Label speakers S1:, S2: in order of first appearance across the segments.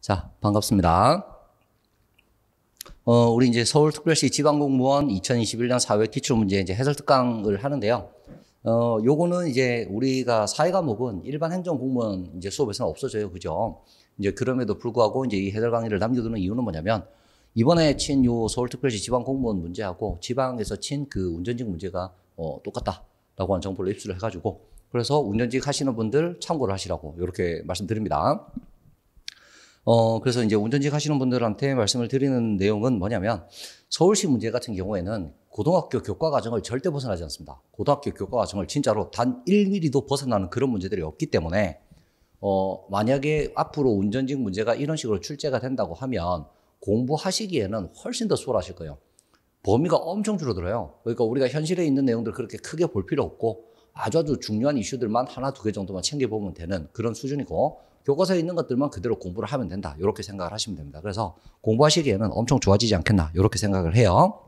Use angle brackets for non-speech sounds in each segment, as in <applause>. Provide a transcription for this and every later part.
S1: 자, 반갑습니다. 어, 우리 이제 서울특별시 지방공무원 2021년 사회 기출문제 이제 해설특강을 하는데요. 어, 요거는 이제 우리가 사회과목은 일반 행정공무원 이제 수업에서는 없어져요. 그죠? 이제 그럼에도 불구하고 이제 이 해설 강의를 남겨두는 이유는 뭐냐면 이번에 친 요 서울특별시 지방공무원 문제하고 지방에서 친 그 운전직 문제가 어, 똑같다라고 한 정보를 입수를 해가지고 그래서 운전직 하시는 분들 참고를 하시라고 이렇게 말씀드립니다. 어, 그래서 이제 운전직 하시는 분들한테 말씀을 드리는 내용은 뭐냐면 서울시 문제 같은 경우에는 고등학교 교과 과정을 절대 벗어나지 않습니다. 고등학교 교과 과정을 진짜로 단 1mm도 벗어나는 그런 문제들이 없기 때문에 어, 만약에 앞으로 운전직 문제가 이런 식으로 출제가 된다고 하면 공부하시기에는 훨씬 더 수월하실 거예요. 범위가 엄청 줄어들어요. 그러니까 우리가 현실에 있는 내용들 그렇게 크게 볼 필요 없고 아주 아주 중요한 이슈들만 하나 두 개 정도만 챙겨보면 되는 그런 수준이고 교과서에 있는 것들만 그대로 공부를 하면 된다. 이렇게 생각을 하시면 됩니다. 그래서 공부하시기에는 엄청 좋아지지 않겠나. 이렇게 생각을 해요.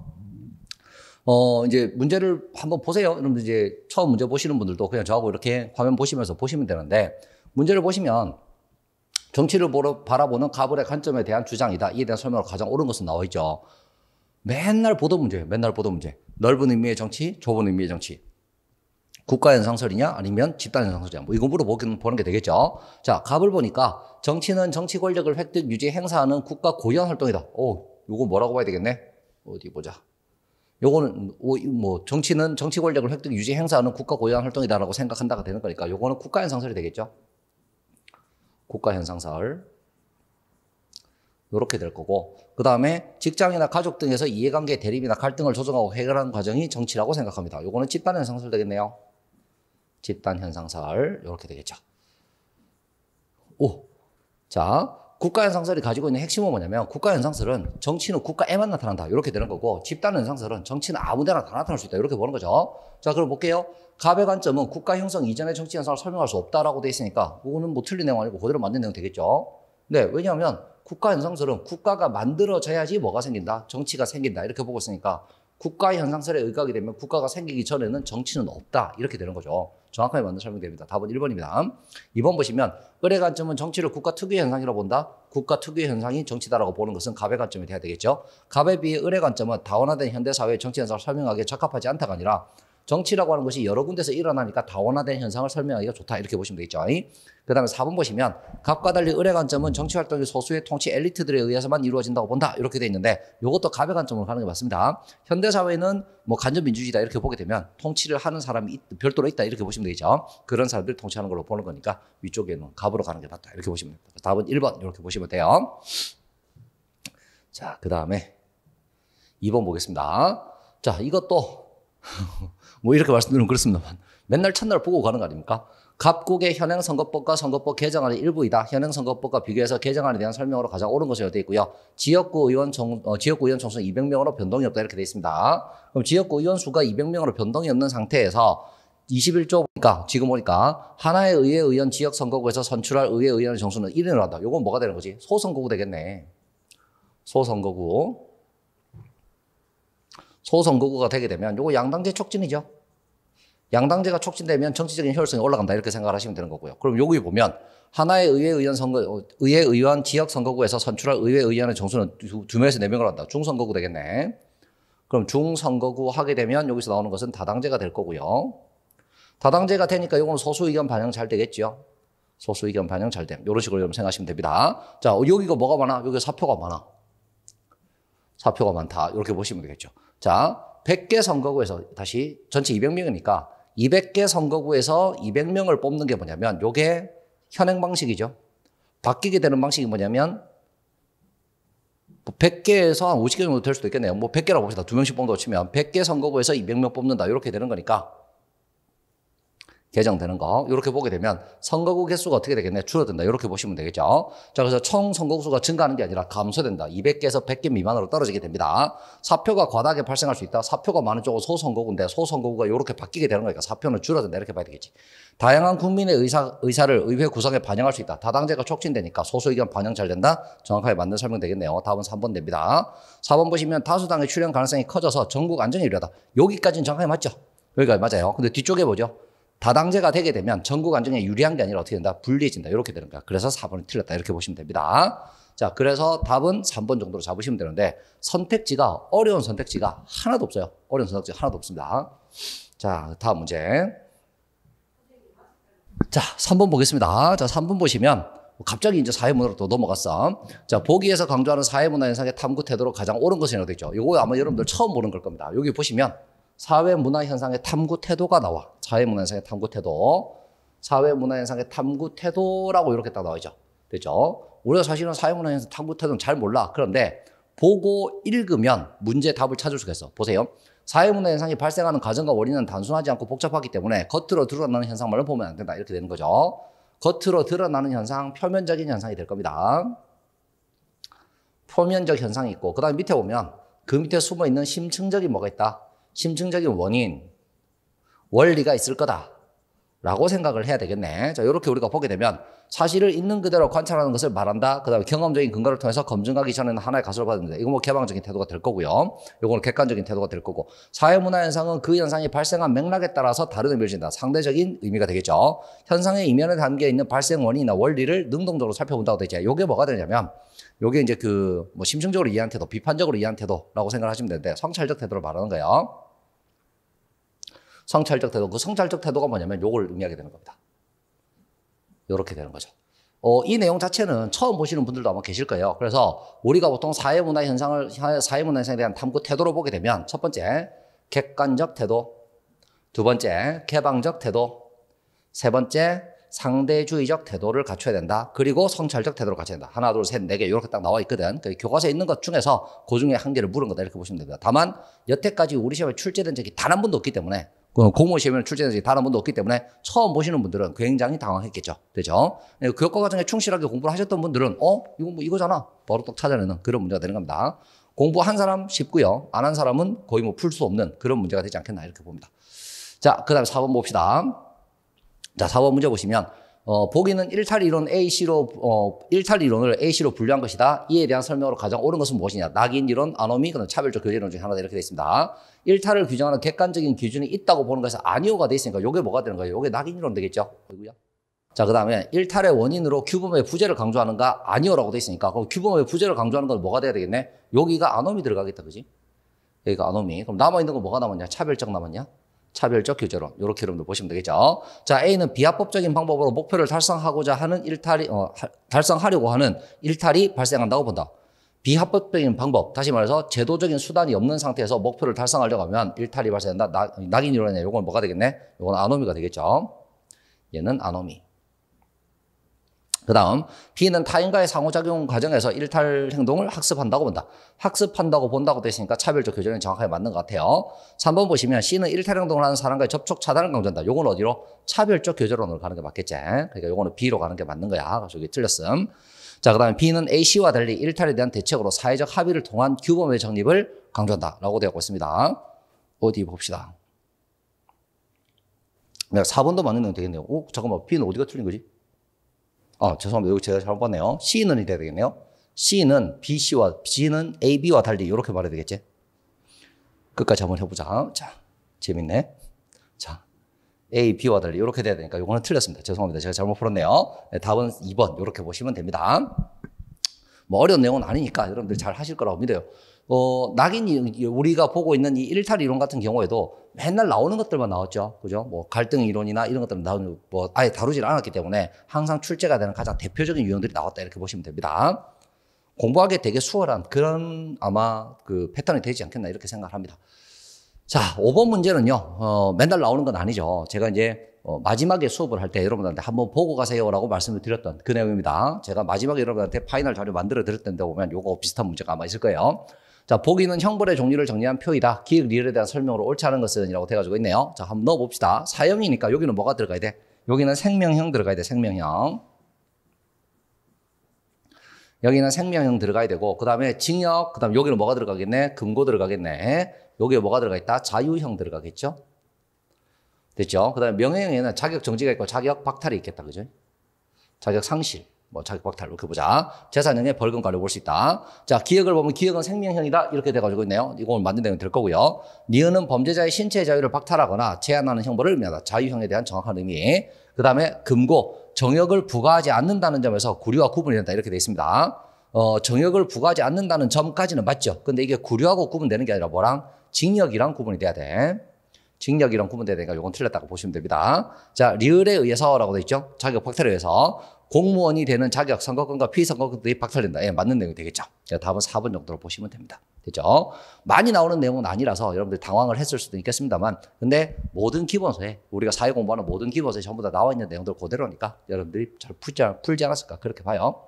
S1: 어, 이제 문제를 한번 보세요. 여러분들 이제 처음 문제 보시는 분들도 그냥 저하고 이렇게 화면 보시면서 보시면 되는데 문제를 보시면 정치를 보러, 바라보는 가불의 관점에 대한 주장이다. 이에 대한 설명으로 가장 옳은 것은 나와 있죠. 맨날 보도 문제예요. 맨날 보도 문제. 넓은 의미의 정치, 좁은 의미의 정치. 국가의 상설이냐 아니면 집단의 상설이냐 뭐 이거 물어보는 게 되겠죠. 자 갑을 보니까 정치는 정치 권력을 획득 유지 행사하는 국가 고유 활동이다. 오 요거 뭐라고 봐야 되겠네. 어디 보자. 요거는 뭐 정치는 정치 권력을 획득 유지 행사하는 국가 고유한 활동이다라고 생각한다가 되는 거니까 요거는 국가 현상설이 되겠죠. 국가 현상설. 이렇게 될 거고 그 다음에 직장이나 가족 등에서 이해관계 대립이나 갈등을 조정하고 해결하는 과정이 정치라고 생각합니다. 요거는 집단의 상설 되겠네요. 집단 현상설 이렇게 되겠죠. 오, 자 국가 현상설이 가지고 있는 핵심은 뭐냐면 국가 현상설은 정치는 국가에만 나타난다 이렇게 되는 거고 집단 현상설은 정치는 아무데나 다 나타날 수 있다 이렇게 보는 거죠. 자 그럼 볼게요. 갑의 관점은 국가 형성 이전의 정치 현상을 설명할 수 없다라고 돼 있으니까 이거는뭐 틀린 내용 아니고 그대로 맞는 내용 되겠죠. 네 왜냐하면 국가 현상설은 국가가 만들어져야지 뭐가 생긴다 정치가 생긴다 이렇게 보고 있으니까 국가 현상설에 의각이 되면 국가가 생기기 전에는 정치는 없다 이렇게 되는 거죠. 정확하게 맞는 설명됩니다. 답은 1번입니다. 2번 보시면 을의 관점은 정치를 국가 특유의 현상이라고 본다. 국가 특유의 현상이 정치다라고 보는 것은 갑의 관점이 돼야 되겠죠. 갑에 비해 을의 관점은 다원화된 현대사회의 정치 현상을 설명하기에 적합하지 않다가 아니라 정치라고 하는 것이 여러 군데서 일어나니까 다원화된 현상을 설명하기가 좋다. 이렇게 보시면 되겠죠. 그 다음에 4번 보시면 각과 달리 의뢰 관점은 정치 활동의 소수의 통치 엘리트들에 의해서만 이루어진다고 본다. 이렇게 돼 있는데 이것도 갑의 관점으로 가는 게 맞습니다. 현대사회는 뭐 간접민주주의다. 이렇게 보게 되면 통치를 하는 사람이 별도로 있다. 이렇게 보시면 되겠죠. 그런 사람들이 통치하는 걸로 보는 거니까 위쪽에는 갑으로 가는 게 맞다. 이렇게 보시면 됩니다. 답은 1번. 이렇게 보시면 돼요. 자, 그 다음에 2번 보겠습니다. 자, 이것도 뭐 이렇게 말씀드리면 그렇습니다만 맨날 첫날 보고 가는 거 아닙니까? 각국의 현행선거법과 선거법 개정안의 일부이다. 현행선거법과 비교해서 개정안에 대한 설명으로 가장 옳은 것으로 되어 있고요. 지역구 의원 정, 어, 지역구 의원 총수는 200명으로 변동이 없다 이렇게 되어 있습니다. 그럼 지역구 의원 수가 200명으로 변동이 없는 상태에서 21조 보니까 지금 보니까 하나의 의회 의원 지역 선거구에서 선출할 의회 의원 의 정수는 1인으로 한다. 요건 뭐가 되는 거지? 소선거구 되겠네. 소선거구. 소선거구가 되게 되면 요거 양당제 촉진이죠. 양당제가 촉진되면 정치적인 효율성이 올라간다 이렇게 생각하시면 되는 거고요. 그럼 여기 보면 하나의 의회 의원 선거 의회 의원 지역 선거구에서 선출할 의회 의원의 정수는 두, 두 명에서 네 명을 한다. 중선거구 되겠네. 그럼 중선거구 하게 되면 여기서 나오는 것은 다당제가 될 거고요. 다당제가 되니까 이거는 소수 의견 반영 잘 되겠죠. 소수 의견 반영 잘 됨. 요런 식으로 여러분 생각하시면 됩니다. 자, 여기가 뭐가 많아? 여기 사표가 많아. 사표가 많다. 이렇게 보시면 되겠죠. 자, 100개 선거구에서 다시 전체 200명이니까 200개 선거구에서 200명을 뽑는 게 뭐냐면 요게 현행 방식이죠. 바뀌게 되는 방식이 뭐냐면 100개에서 뭐 한 50개 정도 될 수도 있겠네요. 뭐 100개라고 봅시다. 두명씩 뽑는다고 치면 100개 선거구에서 200명 뽑는다. 이렇게 되는 거니까 개정되는 거 이렇게 보게 되면 선거구 개수가 어떻게 되겠냐 줄어든다 이렇게 보시면 되겠죠. 자 그래서 총 선거구 수가 증가하는 게 아니라 감소된다. 200개에서 100개 미만으로 떨어지게 됩니다. 사표가 과다하게 발생할 수 있다. 사표가 많은 쪽은 소선거구인데 소선거구가 이렇게 바뀌게 되는 거니까 사표는 줄어든다 이렇게 봐야 되겠지. 다양한 국민의 의사, 의사를 의회 구성에 반영할 수 있다. 다당제가 촉진되니까 소수의견 반영 잘 된다. 정확하게 맞는 설명 되겠네요. 답은 3번 됩니다. 4번 보시면 다수당의 출현 가능성이 커져서 전국 안전이 유리하다. 여기까지는 정확하게 맞죠? 여기까지 맞아요. 근데 뒤쪽에 보죠. 다당제가 되게 되면 전국 안정에 유리한 게 아니라 어떻게 된다? 불리해진다. 이렇게 되는 거야. 그래서 4번이 틀렸다. 이렇게 보시면 됩니다. 자, 그래서 답은 3번 정도로 잡으시면 되는데 선택지가 어려운 선택지가 하나도 없어요. 어려운 선택지가 하나도 없습니다. 자, 다음 문제. 자, 3번 보겠습니다. 자, 3번 보시면 갑자기 이제 사회문화로 또 넘어갔어. 자, 보기에서 강조하는 사회문화 현상의 탐구 태도로 가장 옳은 것은 어되죠 이거 아마 여러분들 처음 보는 걸 겁니다. 여기 보시면 사회 문화 현상의 탐구 태도가 나와. 사회 문화 현상의 탐구 태도. 사회 문화 현상의 탐구 태도라고 이렇게 딱 나오죠. 되죠? 우리가 사실은 사회 문화 현상 탐구 태도는 잘 몰라. 그런데 보고 읽으면 문제 답을 찾을 수가 있어. 보세요. 사회문화 현상이 발생하는 과정과 원인은 단순하지 않고 복잡하기 때문에 겉으로 드러나는 현상만을 보면 안 된다. 이렇게 되는 거죠. 겉으로 드러나는 현상, 표면적인 현상이 될 겁니다. 표면적 현상이 있고, 그 다음에 밑에 보면 그 밑에 숨어 있는 심층적인 뭐가 있다? 심층적인 원인, 원리가 있을 거다. 라고 생각을 해야 되겠네. 자, 이렇게 우리가 보게 되면 사실을 있는 그대로 관찰하는 것을 말한다. 그 다음에 경험적인 근거를 통해서 검증하기 전에는 하나의 가설을 받는데 이거 뭐 개방적인 태도가 될 거고요. 이거는 객관적인 태도가 될 거고. 사회문화 현상은 그 현상이 발생한 맥락에 따라서 다른 의미를 진다. 상대적인 의미가 되겠죠. 현상의 이면에 담겨 있는 발생 원인이나 원리를 능동적으로 살펴본다고 되죠. 요게 뭐가 되냐면 요게 이제 그 뭐 심층적으로 이해한 태도, 비판적으로 이해한 태도라고 생각하시면 을 되는데 성찰적 태도를 말하는 거예요. 성찰적 태도. 그 성찰적 태도가 뭐냐면 요걸 의미하게 되는 겁니다. 요렇게 되는 거죠. 어, 이 내용 자체는 처음 보시는 분들도 아마 계실 거예요. 그래서 우리가 보통 사회문화 현상을, 사회문화 현상에 대한 탐구 태도로 보게 되면 첫 번째, 객관적 태도. 두 번째, 개방적 태도. 세 번째, 상대주의적 태도를 갖춰야 된다. 그리고 성찰적 태도를 갖춰야 된다. 하나, 둘, 셋, 네개 이렇게 딱 나와 있거든. 그 교과서에 있는 것 중에서 그 중에 한 개를 물은 거다 이렇게 보시면 됩니다. 다만 여태까지 우리 시험에 출제된 적이 단 한 번도 없기 때문에 공무시험을 원 출제해서 다른 분도 없기 때문에 처음 보시는 분들은 굉장히 당황했겠죠. 되죠? 교과 과정에 충실하게 공부를 하셨던 분들은 어? 이거 뭐 이거잖아. 바로 딱 찾아내는 그런 문제가 되는 겁니다. 공부한 사람 쉽고요. 안 한 사람은 거의 뭐 풀 수 없는 그런 문제가 되지 않겠나 이렇게 봅니다. 자, 그 다음에 4번 봅시다. 자, 4번 문제 보시면 어, 보기는 일탈 이론 AC로, 어, 일탈 이론을 AC로 분류한 것이다. 이에 대한 설명으로 가장 옳은 것은 무엇이냐. 낙인 이론, 아노미, 그다 차별적 교제 이론 중에 하나다. 이렇게 되어 있습니다. 일탈을 규정하는 객관적인 기준이 있다고 보는 것은 아니오가 돼 있으니까 이게 뭐가 되는 거예요? 이게 낙인이론 되겠죠? 그리고요. 자, 그 다음에 일탈의 원인으로 규범의 부재를 강조하는가? 아니오라고 돼 있으니까. 그럼 규범의 부재를 강조하는 건 뭐가 돼야 되겠네? 여기가 아놈이 들어가겠다, 그지? 여기가 아놈이. 그럼 남아있는 건 뭐가 남았냐? 차별적 남았냐? 차별적 규제론. 이렇게 여러분들 보시면 되겠죠. 자, A는 비합법적인 방법으로 목표를 달성하고자 하는 일탈이, 어, 달성하려고 하는 일탈이 발생한다고 본다. 비합법적인 방법, 다시 말해서 제도적인 수단이 없는 상태에서 목표를 달성하려고 하면 일탈이 발생한다. 낙, 낙인 이론이네. 요건 뭐가 되겠네? 요건 아노미가 되겠죠. 얘는 아노미. 그 다음, B는 타인과의 상호작용 과정에서 일탈 행동을 학습한다고 본다. 학습한다고 본다고 되시니까 차별적 교정이 정확하게 맞는 것 같아요. 3번 보시면 C는 일탈 행동을 하는 사람과의 접촉 차단을 강조한다. 요건 어디로? 차별적 교절으로 가는 게 맞겠지. 그러니까 요거는 B로 가는 게 맞는 거야. 그래서 틀렸음. 자, 그 다음에 B는 a c 와 달리 일탈에 대한 대책으로 사회적 합의를 통한 규범의 정립을 강조한다. 라고 되어 있습니다. 어디 봅시다. 내 4번도 맞는 되겠네요. 오, 잠깐만. B는 어디가 틀린 거지? 아, 죄송합니다. 여기 제가 잘못 봤네요. C는 이래야 되겠네요. C는 BC와, G는 AB와 달리 이렇게 말해야 되겠지? 끝까지 한번 해보자. 자, 재밌네. 자, A, B와 달리 이렇게 돼야 되니까 이거는 틀렸습니다. 죄송합니다. 제가 잘못 풀었네요. 네, 답은 2번 이렇게 보시면 됩니다. 뭐 어려운 내용은 아니니까 여러분들 잘 하실 거라고 믿어요. 어, 낙인 이 우리가 보고 있는 이 일탈 이론 같은 경우에도 맨날 나오는 것들만 나왔죠. 그죠? 뭐 갈등 이론이나 이런 것들은 나오는 뭐 아예 다루질 않았기 때문에 항상 출제가 되는 가장 대표적인 유형들이 나왔다 이렇게 보시면 됩니다. 공부하기 되게 수월한 그런 아마 그 패턴이 되지 않겠나 이렇게 생각합니다. 자, 5번 문제는요, 어, 맨날 나오는 건 아니죠. 제가 이제 어, 마지막에 수업을 할 때 여러분한테 한번 보고 가세요라고 말씀을 드렸던 그 내용입니다. 제가 마지막에 여러분한테 파이널 자료 만들어 드렸던데 보면 요거 비슷한 문제가 아마 있을 거예요. 자, 보기는 형벌의 종류를 정리한 표이다. 기획 리을에 대한 설명으로 옳지 않은 것은 이라고 돼가지고 있네요. 자, 한번 넣어봅시다. 사형이니까 여기는 뭐가 들어가야 돼? 여기는 생명형 들어가야 돼, 생명형. 여기는 생명형 들어가야 되고, 그 다음에 징역, 그 다음 에 여기는 뭐가 들어가겠네? 금고 들어가겠네. 여기에 뭐가 들어가 있다? 자유형 들어가겠죠? 됐죠? 그 다음에 명예형에는 자격 정지가 있고 자격 박탈이 있겠다. 그죠? 자격 상실. 뭐 자격 박탈 이렇게 보자. 재산형에 벌금 관료 볼수 있다. 자, 기억을 보면 기억은 생명형이다. 이렇게 돼가지고 있네요. 이거 오늘 만든 내용이 될 거고요. 니은은 범죄자의 신체의 자유를 박탈하거나 제한하는 형벌을 의미하다. 자유형에 대한 정확한 의미. 그 다음에 금고, 정역을 부과하지 않는다는 점에서 구류와 구분이 된다. 이렇게 돼 있습니다. 어, 정역을 부과하지 않는다는 점까지는 맞죠. 근데 이게 구류하고 구분되는 게 아니라 뭐랑 징역이랑 구분이 돼야 돼. 징역 이런 구분돼야 되니까 이건 틀렸다고 보시면 됩니다. 자, 리을에 의해서라고 돼 있죠. 자격 박탈에 의해서 공무원이 되는 자격 선거권과 피선거권들이 박탈된다. 예, 맞는 내용이 되겠죠. 자, 다음은 4번 정도로 보시면 됩니다. 되죠? 많이 나오는 내용은 아니라서 여러분들 당황을 했을 수도 있겠습니다만 근데 모든 기본서에 우리가 사회 공부하는 모든 기본서에 전부 다 나와 있는 내용들 그대로니까 여러분들이 잘 풀지, 풀지 않았을까 그렇게 봐요.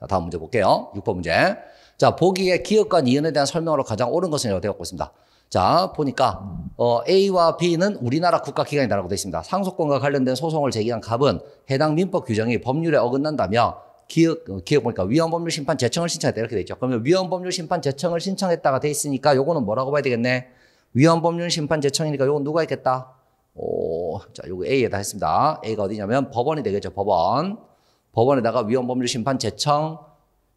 S1: 자, 다음 문제 볼게요. 6번 문제. 자, 보기에 기업과 니은에 대한 설명으로 가장 옳은 것은 이라고 되어 있습니다. 자, 보니까, 어, A와 B는 우리나라 국가기관이다라고 되어 있습니다. 상속권과 관련된 소송을 제기한 갑은 해당 민법 규정이 법률에 어긋난다며 기업, 어, 기업 보니까 위헌법률 심판 제청을 신청했다 이렇게 되어 있죠. 그러면 위헌법률 심판 제청을 신청했다가 돼 있으니까 요거는 뭐라고 봐야 되겠네? 위헌법률 심판 제청이니까 요건 누가 했겠다? 오, 자, 요거 A에다 했습니다. A가 어디냐면 법원이 되겠죠, 법원. 법원에다가 위헌법률 심판 제청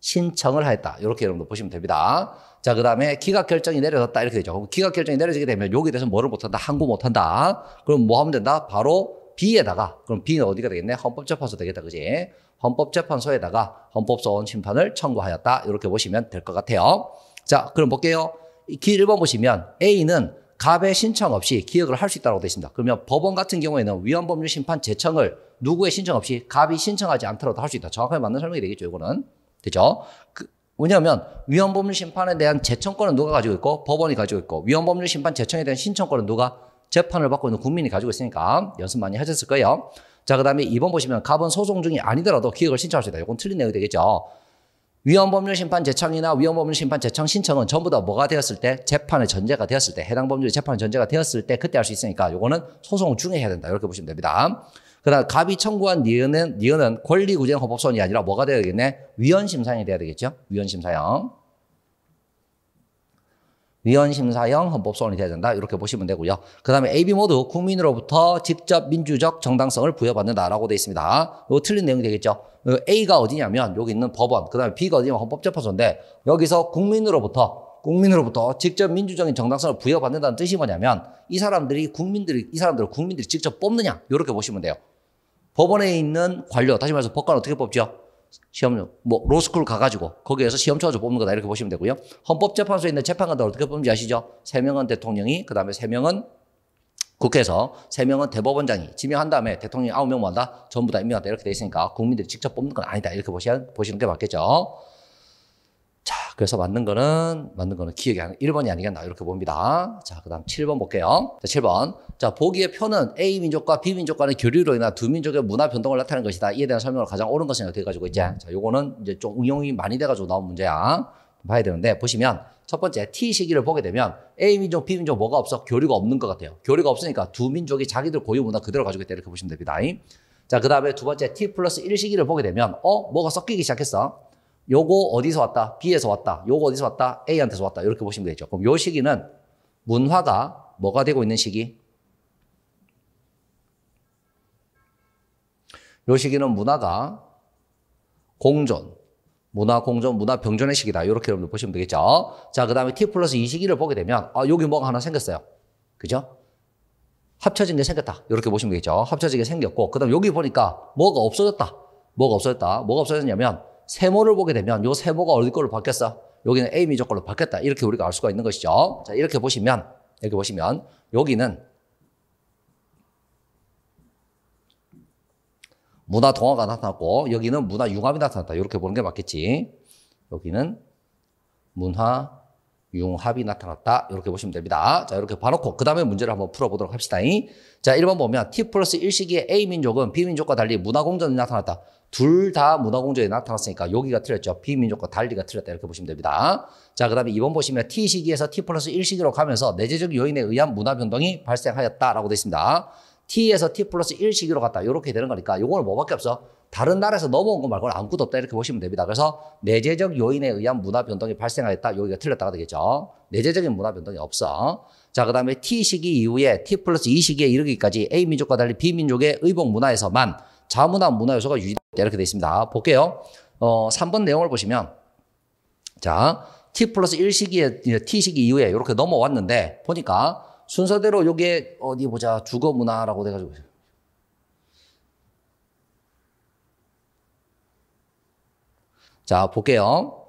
S1: 신청을 하였다. 이렇게 여러분도 보시면 됩니다. 자, 그 다음에 기각 결정이 내려졌다. 이렇게 되죠. 기각 결정이 내려지게 되면 여기에 대해서 뭐를 못한다? 항구 못한다. 그럼 뭐 하면 된다? 바로 B에다가. 그럼 B는 어디가 되겠네? 헌법재판소 되겠다. 그지? 헌법재판소에다가 헌법소원 심판을 청구하였다. 이렇게 보시면 될 것 같아요. 자, 그럼 볼게요. 기 1번 보시면 A는 갑의 신청 없이 기억을 할 수 있다고 되어 있습니다. 그러면 법원 같은 경우에는 위헌법률 심판 제청을 누구의 신청 없이 갑이 신청하지 않더라도 할 수 있다. 정확하게 맞는 설명이 되겠죠, 이거는. 되죠? 그, 왜냐하면 위헌법률 심판에 대한 재청권은 누가 가지고 있고 법원이 가지고 있고 위헌법률 심판 재청에 대한 신청권은 누가 재판을 받고 있는 국민이 가지고 있으니까 연습 많이 하셨을 거예요. 자, 그 다음에 2번 보시면 갑은 소송 중이 아니더라도 기억을 신청할 수 있다. 이건 틀린 내용이 되겠죠. 위헌법률 심판 재청이나 위헌법률 심판 재청 신청은 전부 다 뭐가 되었을 때 재판의 전제가 되었을 때 해당 법률이 재판의 전제가 되었을 때 그때 할 수 있으니까 요거는 소송 중에 해야 된다 이렇게 보시면 됩니다. 그러나 갑이 청구한 니은은, 니은은 권리구제는 헌법소원이 아니라 뭐가 되야 되겠네? 위헌심사형이 돼야 되겠죠? 위헌심사형. 위헌심사형 헌법소원이 돼야 된다. 이렇게 보시면 되고요. 그 다음에 AB 모두 국민으로부터 직접 민주적 정당성을 부여받는다라고 되어 있습니다. 이거 틀린 내용이 되겠죠. A가 어디냐면 여기 있는 법원, 그 다음에 B가 어디냐면 헌법재판소인데 여기서 국민으로부터 국민으로부터 직접 민주적인 정당성을 부여받는다는 뜻이 뭐냐면 이 사람들이 국민들이 이 사람들을 국민들이 직접 뽑느냐 이렇게 보시면 돼요. 법원에 있는 관료, 다시 말해서 법관 어떻게 뽑죠? 시험, 뭐, 로스쿨 가가지고 거기에서 시험 쳐서 뽑는 거다. 이렇게 보시면 되고요. 헌법재판소에 있는 재판관들 어떻게 뽑는지 아시죠? 세명은 대통령이, 그 다음에 세명은 국회에서 세명은 대법원장이 지명한 다음에 대통령이 아홉 명 모한다? 전부 다 임명한다. 이렇게 돼 있으니까 국민들이 직접 뽑는 건 아니다. 이렇게 보시는 게 맞겠죠. 그래서 맞는 거는, 맞는 거는 기억이 안, 1번이 아니겠나, 이렇게 봅니다. 자, 그 다음 7번 볼게요. 자, 7번. 자, 보기의 표는 A 민족과 B 민족과는 교류로 인한 두 민족의 문화 변동을 나타내는 것이다. 이에 대한 설명을 가장 옳은 것이냐, 돼가지고 이제, 자, 요거는 이제 좀 응용이 많이 돼가지고 나온 문제야. 봐야 되는데, 보시면, 첫 번째 T 시기를 보게 되면 A 민족, B 민족 뭐가 없어? 교류가 없는 것 같아요. 교류가 없으니까 두 민족이 자기들 고유 문화 그대로 가지고 있다. 이렇게 보시면 됩니다. 자, 그 다음에 두 번째 T 플러스 1 시기를 보게 되면, 어? 뭐가 섞이기 시작했어? 요거 어디서 왔다? B에서 왔다. 요거 어디서 왔다? A한테서 왔다. 이렇게 보시면 되죠. 그럼 요 시기는 문화가 뭐가 되고 있는 시기? 요 시기는 문화가 공존, 문화 공존, 문화 병존의 시기다. 이렇게 여러분들 보시면 되겠죠. 자, 그 다음에 T 플러스 이 시기를 보게 되면, 아, 여기 뭐가 하나 생겼어요. 그죠? 합쳐진 게 생겼다. 이렇게 보시면 되겠죠. 합쳐진 게 생겼고, 그 다음 여기 보니까 뭐가 없어졌다. 뭐가 없어졌다. 뭐가 없어졌냐면, 세모를 보게 되면 요 세모가 어디 걸로 바뀌었어? 여기는 A 미적걸로 바뀌었다. 이렇게 우리가 알 수가 있는 것이죠. 자, 이렇게 보시면 이렇게 보시면 여기는 문화 동화가 나타났고 여기는 문화 융합이 나타났다. 이렇게 보는 게 맞겠지. 여기는 문화 융합이 나타났다. 이렇게 보시면 됩니다. 자, 이렇게 봐놓고 그 다음에 문제를 한번 풀어보도록 합시다. 자, 1번 보면 T 플러스 1시기에 A 민족은 B 민족과 달리 문화공전이 나타났다. 둘 다 문화공전이 나타났으니까 여기가 틀렸죠. B 민족과 달리가 틀렸다. 이렇게 보시면 됩니다. 자, 그 다음에 2번 보시면 T 시기에서 T 플러스 1시기로 가면서 내재적 요인에 의한 문화 변동이 발생하였다라고 되어 있습니다. T에서 T 플러스 1시기로 갔다. 이렇게 되는 거니까 요거는 뭐밖에 없어? 다른 나라에서 넘어온 거 말고는 아무것도 없다 이렇게 보시면 됩니다. 그래서 내재적 요인에 의한 문화 변동이 발생하였다. 여기가 틀렸다가 되겠죠. 내재적인 문화 변동이 없어. 자, 그 다음에 T 시기 이후에 T 플러스 2 e 시기에 이르기까지 A 민족과 달리 B 민족의 의복 문화에서만 자문화 문화 요소가 유지됐다. 이렇게 되어 있습니다. 볼게요. 어, 3번 내용을 보시면 자, T 플러스 1 시기에, T 시기 이후에 이렇게 넘어왔는데 보니까 순서대로 여기에 어디 보자. 주거 문화라고 돼가지고 자, 볼게요.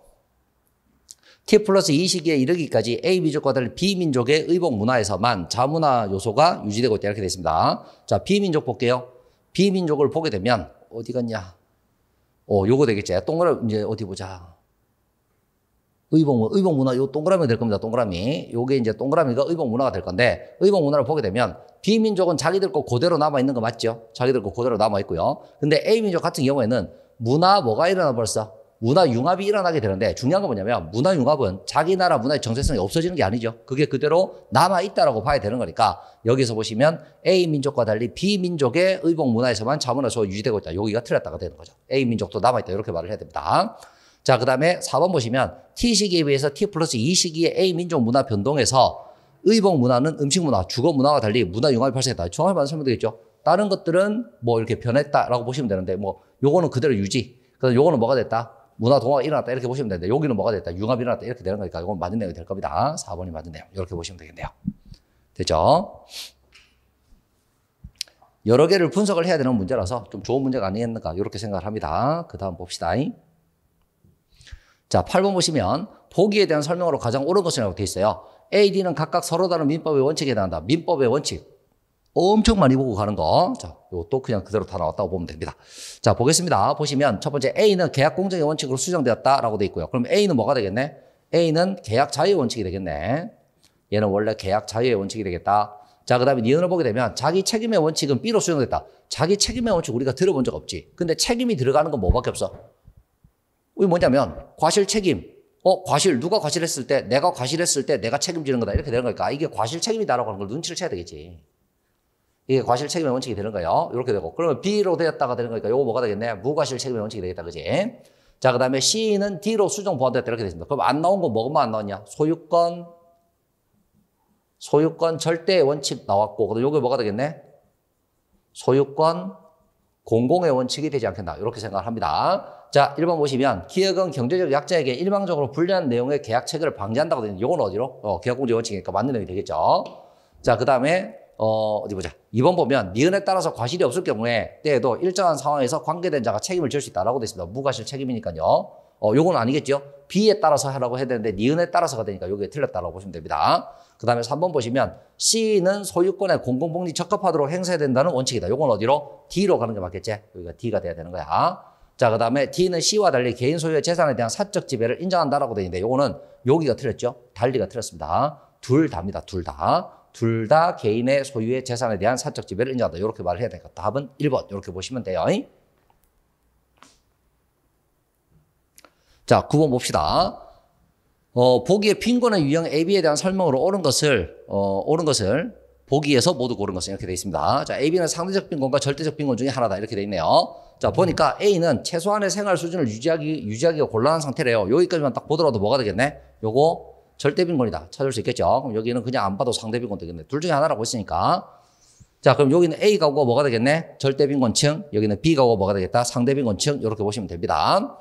S1: T 플러스 이 시기에 이르기까지 A 민족과들 B 민족의 의복 문화에서만 자문화 요소가 유지되고 있다. 이렇게 되습니다 자, B 민족 볼게요. B 민족을 보게 되면 어디 갔냐? 어, 요거 되겠지. 동그라미 이제 어디 보자. 의복, 의복 문화, 요 동그라미가 될 겁니다. 동그라미. 요게 이제 동그라미가 의복 문화가 될 건데, 의복 문화를 보게 되면, B민족은 자기들 거 그대로 남아있는 거 맞죠? 자기들 거 그대로 남아있고요. 근데 A민족 같은 경우에는 문화 뭐가 일어나 벌써? 문화 융합이 일어나게 되는데 중요한 건 뭐냐면 문화 융합은 자기 나라 문화의 정체성이 없어지는 게 아니죠. 그게 그대로 남아 있다라고 봐야 되는 거니까 여기서 보시면 A 민족과 달리 B 민족의 의복 문화에서만 자문화소 유지되고 있다. 여기가 틀렸다가 되는 거죠. A 민족도 남아 있다. 이렇게 말을 해야 됩니다. 자, 그다음에 4번 보시면 T 시기에 비해서 T 플러스 2 e 시기의 A 민족 문화 변동에서 의복 문화는 음식 문화, 주거 문화와 달리 문화 융합이 발생했다. 정확히 말하면 설명되겠죠. 다른 것들은 뭐 이렇게 변했다라고 보시면 되는데 뭐 요거는 그대로 유지. 그래서 요거는 뭐가 됐다? 문화 동화가 일어났다 이렇게 보시면 되는데 여기는 뭐가 됐다? 융합이 일어났다 이렇게 되는 거니까 이건 맞은 내용이 될 겁니다. 4번이 맞은 내용 이렇게 보시면 되겠네요. 됐죠? 여러 개를 분석을 해야 되는 문제라서 좀 좋은 문제가 아니겠는가 이렇게 생각을 합니다. 그 다음 봅시다. 자, 8번 보시면 보기에 대한 설명으로 가장 옳은 것이라고 되어 있어요. A, D는 각각 서로 다른 민법의 원칙에 해당한다. 민법의 원칙. 엄청 많이 보고 가는 거. 자, 이것도 그냥 그대로 다 나왔다고 보면 됩니다. 자, 보겠습니다. 보시면 첫 번째 A는 계약 공정의 원칙으로 수정되었다라고 돼 있고요. 그럼 A는 뭐가 되겠네? A는 계약 자유의 원칙이 되겠네. 얘는 원래 계약 자유의 원칙이 되겠다. 자, 그 다음에 니은을 보게 되면 자기 책임의 원칙은 B로 수정됐다. 자기 책임의 원칙 우리가 들어본 적 없지. 근데 책임이 들어가는 건 뭐밖에 없어? 이게 뭐냐면 과실 책임. 어, 과실. 누가 과실했을 때, 내가 과실했을 때 내가 책임지는 거다. 이렇게 되는 거니까 이게 과실 책임이다라고 하는 걸 눈치를 채야 되겠지. 이게 과실 책임의 원칙이 되는 거예요. 이렇게 되고. 그러면 B로 되었다가 되는 거니까 요거 뭐가 되겠네? 무과실 책임의 원칙이 되겠다. 그지? 자, 그 다음에 C는 D로 수정 보완됐다. 이렇게 되습니다 그럼 안 나온 거 뭐만 안 나왔냐? 소유권, 소유권 절대의 원칙 나왔고, 그럼 요게 뭐가 되겠네? 소유권 공공의 원칙이 되지 않겠나. 이렇게 생각을 합니다. 자, 1번 보시면 기업은 경제적 약자에게 일방적으로 불리한 내용의 계약 체결을 방지한다고 되는 요건 어디로? 어, 계약공제 원칙이니까 맞는 내용이 되겠죠. 자, 그 다음에 어, 어디 보자. 2번 보면 니은에 따라서 과실이 없을 경우에 때에도 일정한 상황에서 관계된 자가 책임을 질 수 있다라고 돼 있습니다. 무과실 책임이니까요. 어, 요건 아니겠죠? B에 따라서 하라고 해야 되는데 니은에 따라서가 되니까 요게 틀렸다라고 보시면 됩니다. 그 다음에 3번 보시면 C는 소유권의 공공복리 적합하도록 행사해야 된다는 원칙이다. 요건 어디로? D로 가는 게 맞겠지? 여기가 D가 돼야 되는 거야. 자, 그 다음에 D는 C와 달리 개인 소유의 재산에 대한 사적 지배를 인정한다라고 돼 있는데 요거는 여기가 틀렸죠? 달리가 틀렸습니다. 둘 다입니다. 둘 다. 둘다 개인의 소유의 재산에 대한 사적 지배를 인정한다. 이렇게 말을 해야 되니까 답은 1번 이렇게 보시면 돼요. 자, 9번 봅시다. 어, 보기에 빈곤의 유형 AB에 대한 설명으로 옳은 것을 어, 옳은 것을 보기에서 모두 고른 것은 이렇게 되어 있습니다. 자, AB는 상대적 빈곤과 절대적 빈곤 중에 하나다. 이렇게 되어 있네요. 자, 보니까 A는 최소한의 생활 수준을 유지하기, 유지하기가 곤란한 상태래요. 여기까지만 딱 보더라도 뭐가 되겠네? 요거 절대빈곤이다. 찾을 수 있겠죠. 그럼 여기는 그냥 안 봐도 상대빈곤 되겠네. 둘 중에 하나라고 했으니까. 자, 그럼 여기는 A가 오고 뭐가 되겠네? 절대빈곤층. 여기는 B가 오고 뭐가 되겠다? 상대빈곤층. 이렇게 보시면 됩니다.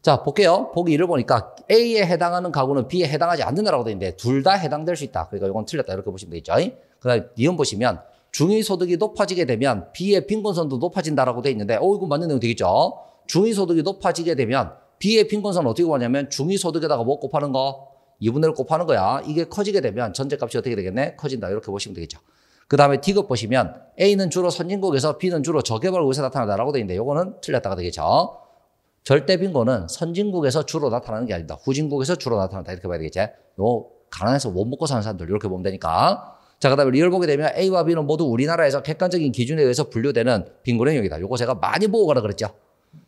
S1: 자, 볼게요. 보기 1을 보니까 A에 해당하는 가구는 B에 해당하지 않는다라고 되어 있는데 둘 다 해당될 수 있다. 그러니까 이건 틀렸다. 이렇게 보시면 되겠죠. 그 다음에 니은 보시면 중위소득이 높아지게 되면 B의 빈곤선도 높아진다라고 되어 있는데 어, 이거 맞는 내용 되겠죠? 중위소득이 높아지게 되면 B의 빈곤선 어떻게 구하냐면 중위소득에다가 뭐 곱하는 거? 2분의 1 곱하는 거야. 이게 커지게 되면 전제값이 어떻게 되겠네? 커진다. 이렇게 보시면 되겠죠. 그 다음에 디귿 보시면 A는 주로 선진국에서 B는 주로 저개발국에서 나타나다라고 되어 있는데 이거는 틀렸다가 되겠죠. 절대 빈곤은 선진국에서 주로 나타나는 게 아니다. 후진국에서 주로 나타난다. 이렇게 봐야 되겠지. 요 가난해서 못 먹고 사는 사람들 이렇게 보면 되니까. 자, 그 다음에 리얼 보게 되면 A와 B는 모두 우리나라에서 객관적인 기준에 의해서 분류되는 빈곤의 영역이다. 요거 제가 많이 보고 가라 그랬죠.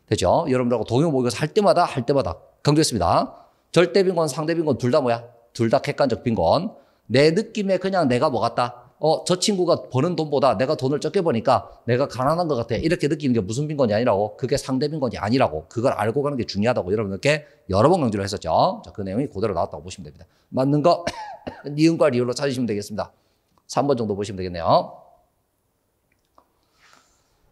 S1: 되죠? 여러분들하고 동요 모의고서할 때마다 할 때마다 강조했습니다. 절대 빈곤, 상대 빈곤 둘 다 뭐야? 둘 다 객관적 빈곤. 내 느낌에 그냥 내가 뭐 같다. 어, 저 친구가 버는 돈보다 내가 돈을 적게 버니까 내가 가난한 것 같아. 이렇게 느끼는 게 무슨 빈곤이 아니라고. 그게 상대 빈곤이 아니라고. 그걸 알고 가는 게 중요하다고 여러분들께 여러 번 강조를 했었죠. 자, 그 내용이 그대로 나왔다고 보시면 됩니다. 맞는 거 <coughs> 니은과 리을로 찾으시면 되겠습니다. 3번 정도 보시면 되겠네요.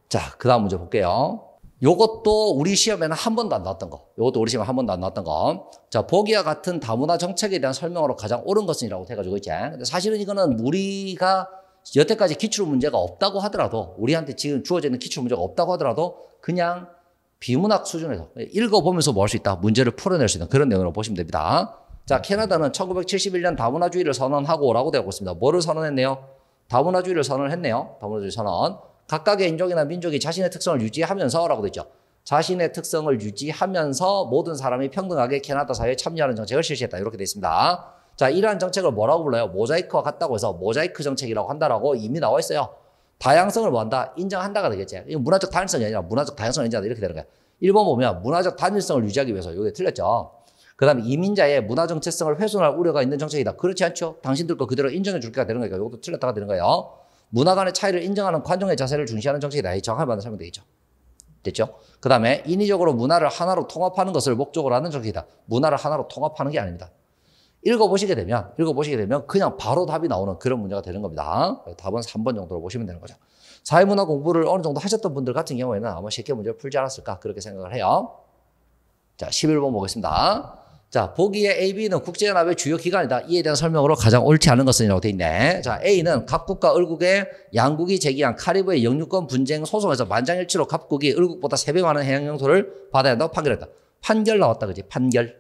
S1: 자, 그 다음 문제 볼게요. 요것도 우리 시험에는 한 번도 안 나왔던 거. 요것도 우리 시험에 한 번도 안 나왔던 거. 자, 보기와 같은 다문화 정책에 대한 설명으로 가장 옳은 것은이라고 해가지고 이제. 근데 사실은 이거는 우리가 여태까지 기출 문제가 없다고 하더라도 우리한테 지금 주어져있는 기출 문제가 없다고 하더라도 그냥 비문학 수준에서 읽어보면서 뭐 할 수 있다. 문제를 풀어낼 수 있는 그런 내용으로 보시면 됩니다. 자, 캐나다는 1971년 다문화주의를 선언하고 라고 되어 있습니다. 뭐를 선언했네요? 다문화주의를 선언했네요. 다문화주의 선언. 각각의 인종이나 민족이 자신의 특성을 유지하면서라고 되죠. 자신의 특성을 유지하면서 모든 사람이 평등하게 캐나다 사회에 참여하는 정책을 실시했다. 이렇게 돼 있습니다. 자, 이러한 정책을 뭐라고 불러요? 모자이크와 같다고 해서 모자이크 정책이라고 한다라고 이미 나와 있어요. 다양성을 뭐한다? 인정한다가 되겠죠 이거 문화적 다양성이 아니라 문화적 다양성을 인정한다. 이렇게 되는 거예요. 일번 보면 문화적 단일성을 유지하기 위해서 이게 틀렸죠. 그 다음에 이민자의 문화 정체성을 훼손할 우려가 있는 정책이다. 그렇지 않죠. 당신들도 그대로 인정해 줄 게가 되는 거니까 이것도 틀렸다가 되는 거예요. 문화 간의 차이를 인정하는 관종의 자세를 중시하는 정책이 나의 정확하게 만나시면 되겠죠. 됐죠? 그 다음에 인위적으로 문화를 하나로 통합하는 것을 목적으로 하는 정책이다. 문화를 하나로 통합하는 게 아닙니다. 읽어보시게 되면, 읽어보시게 되면 그냥 바로 답이 나오는 그런 문제가 되는 겁니다. 답은 3번 정도로 보시면 되는 거죠. 사회문화 공부를 어느 정도 하셨던 분들 같은 경우에는 아마 쉽게 문제를 풀지 않았을까 그렇게 생각을 해요. 자, 11번 보겠습니다. 자, 보기에 AB는 국제연합의 주요 기관이다. 이에 대한 설명으로 가장 옳지 않은 것은이라고 돼 있네. 자, A는 각국과 을국의 양국이 제기한 카리브의 영유권 분쟁 소송에서 만장일치로 각국이 을국보다 세 배 많은 해양영토를 받아야 한다고 판결했다. 판결 나왔다, 그지? 판결.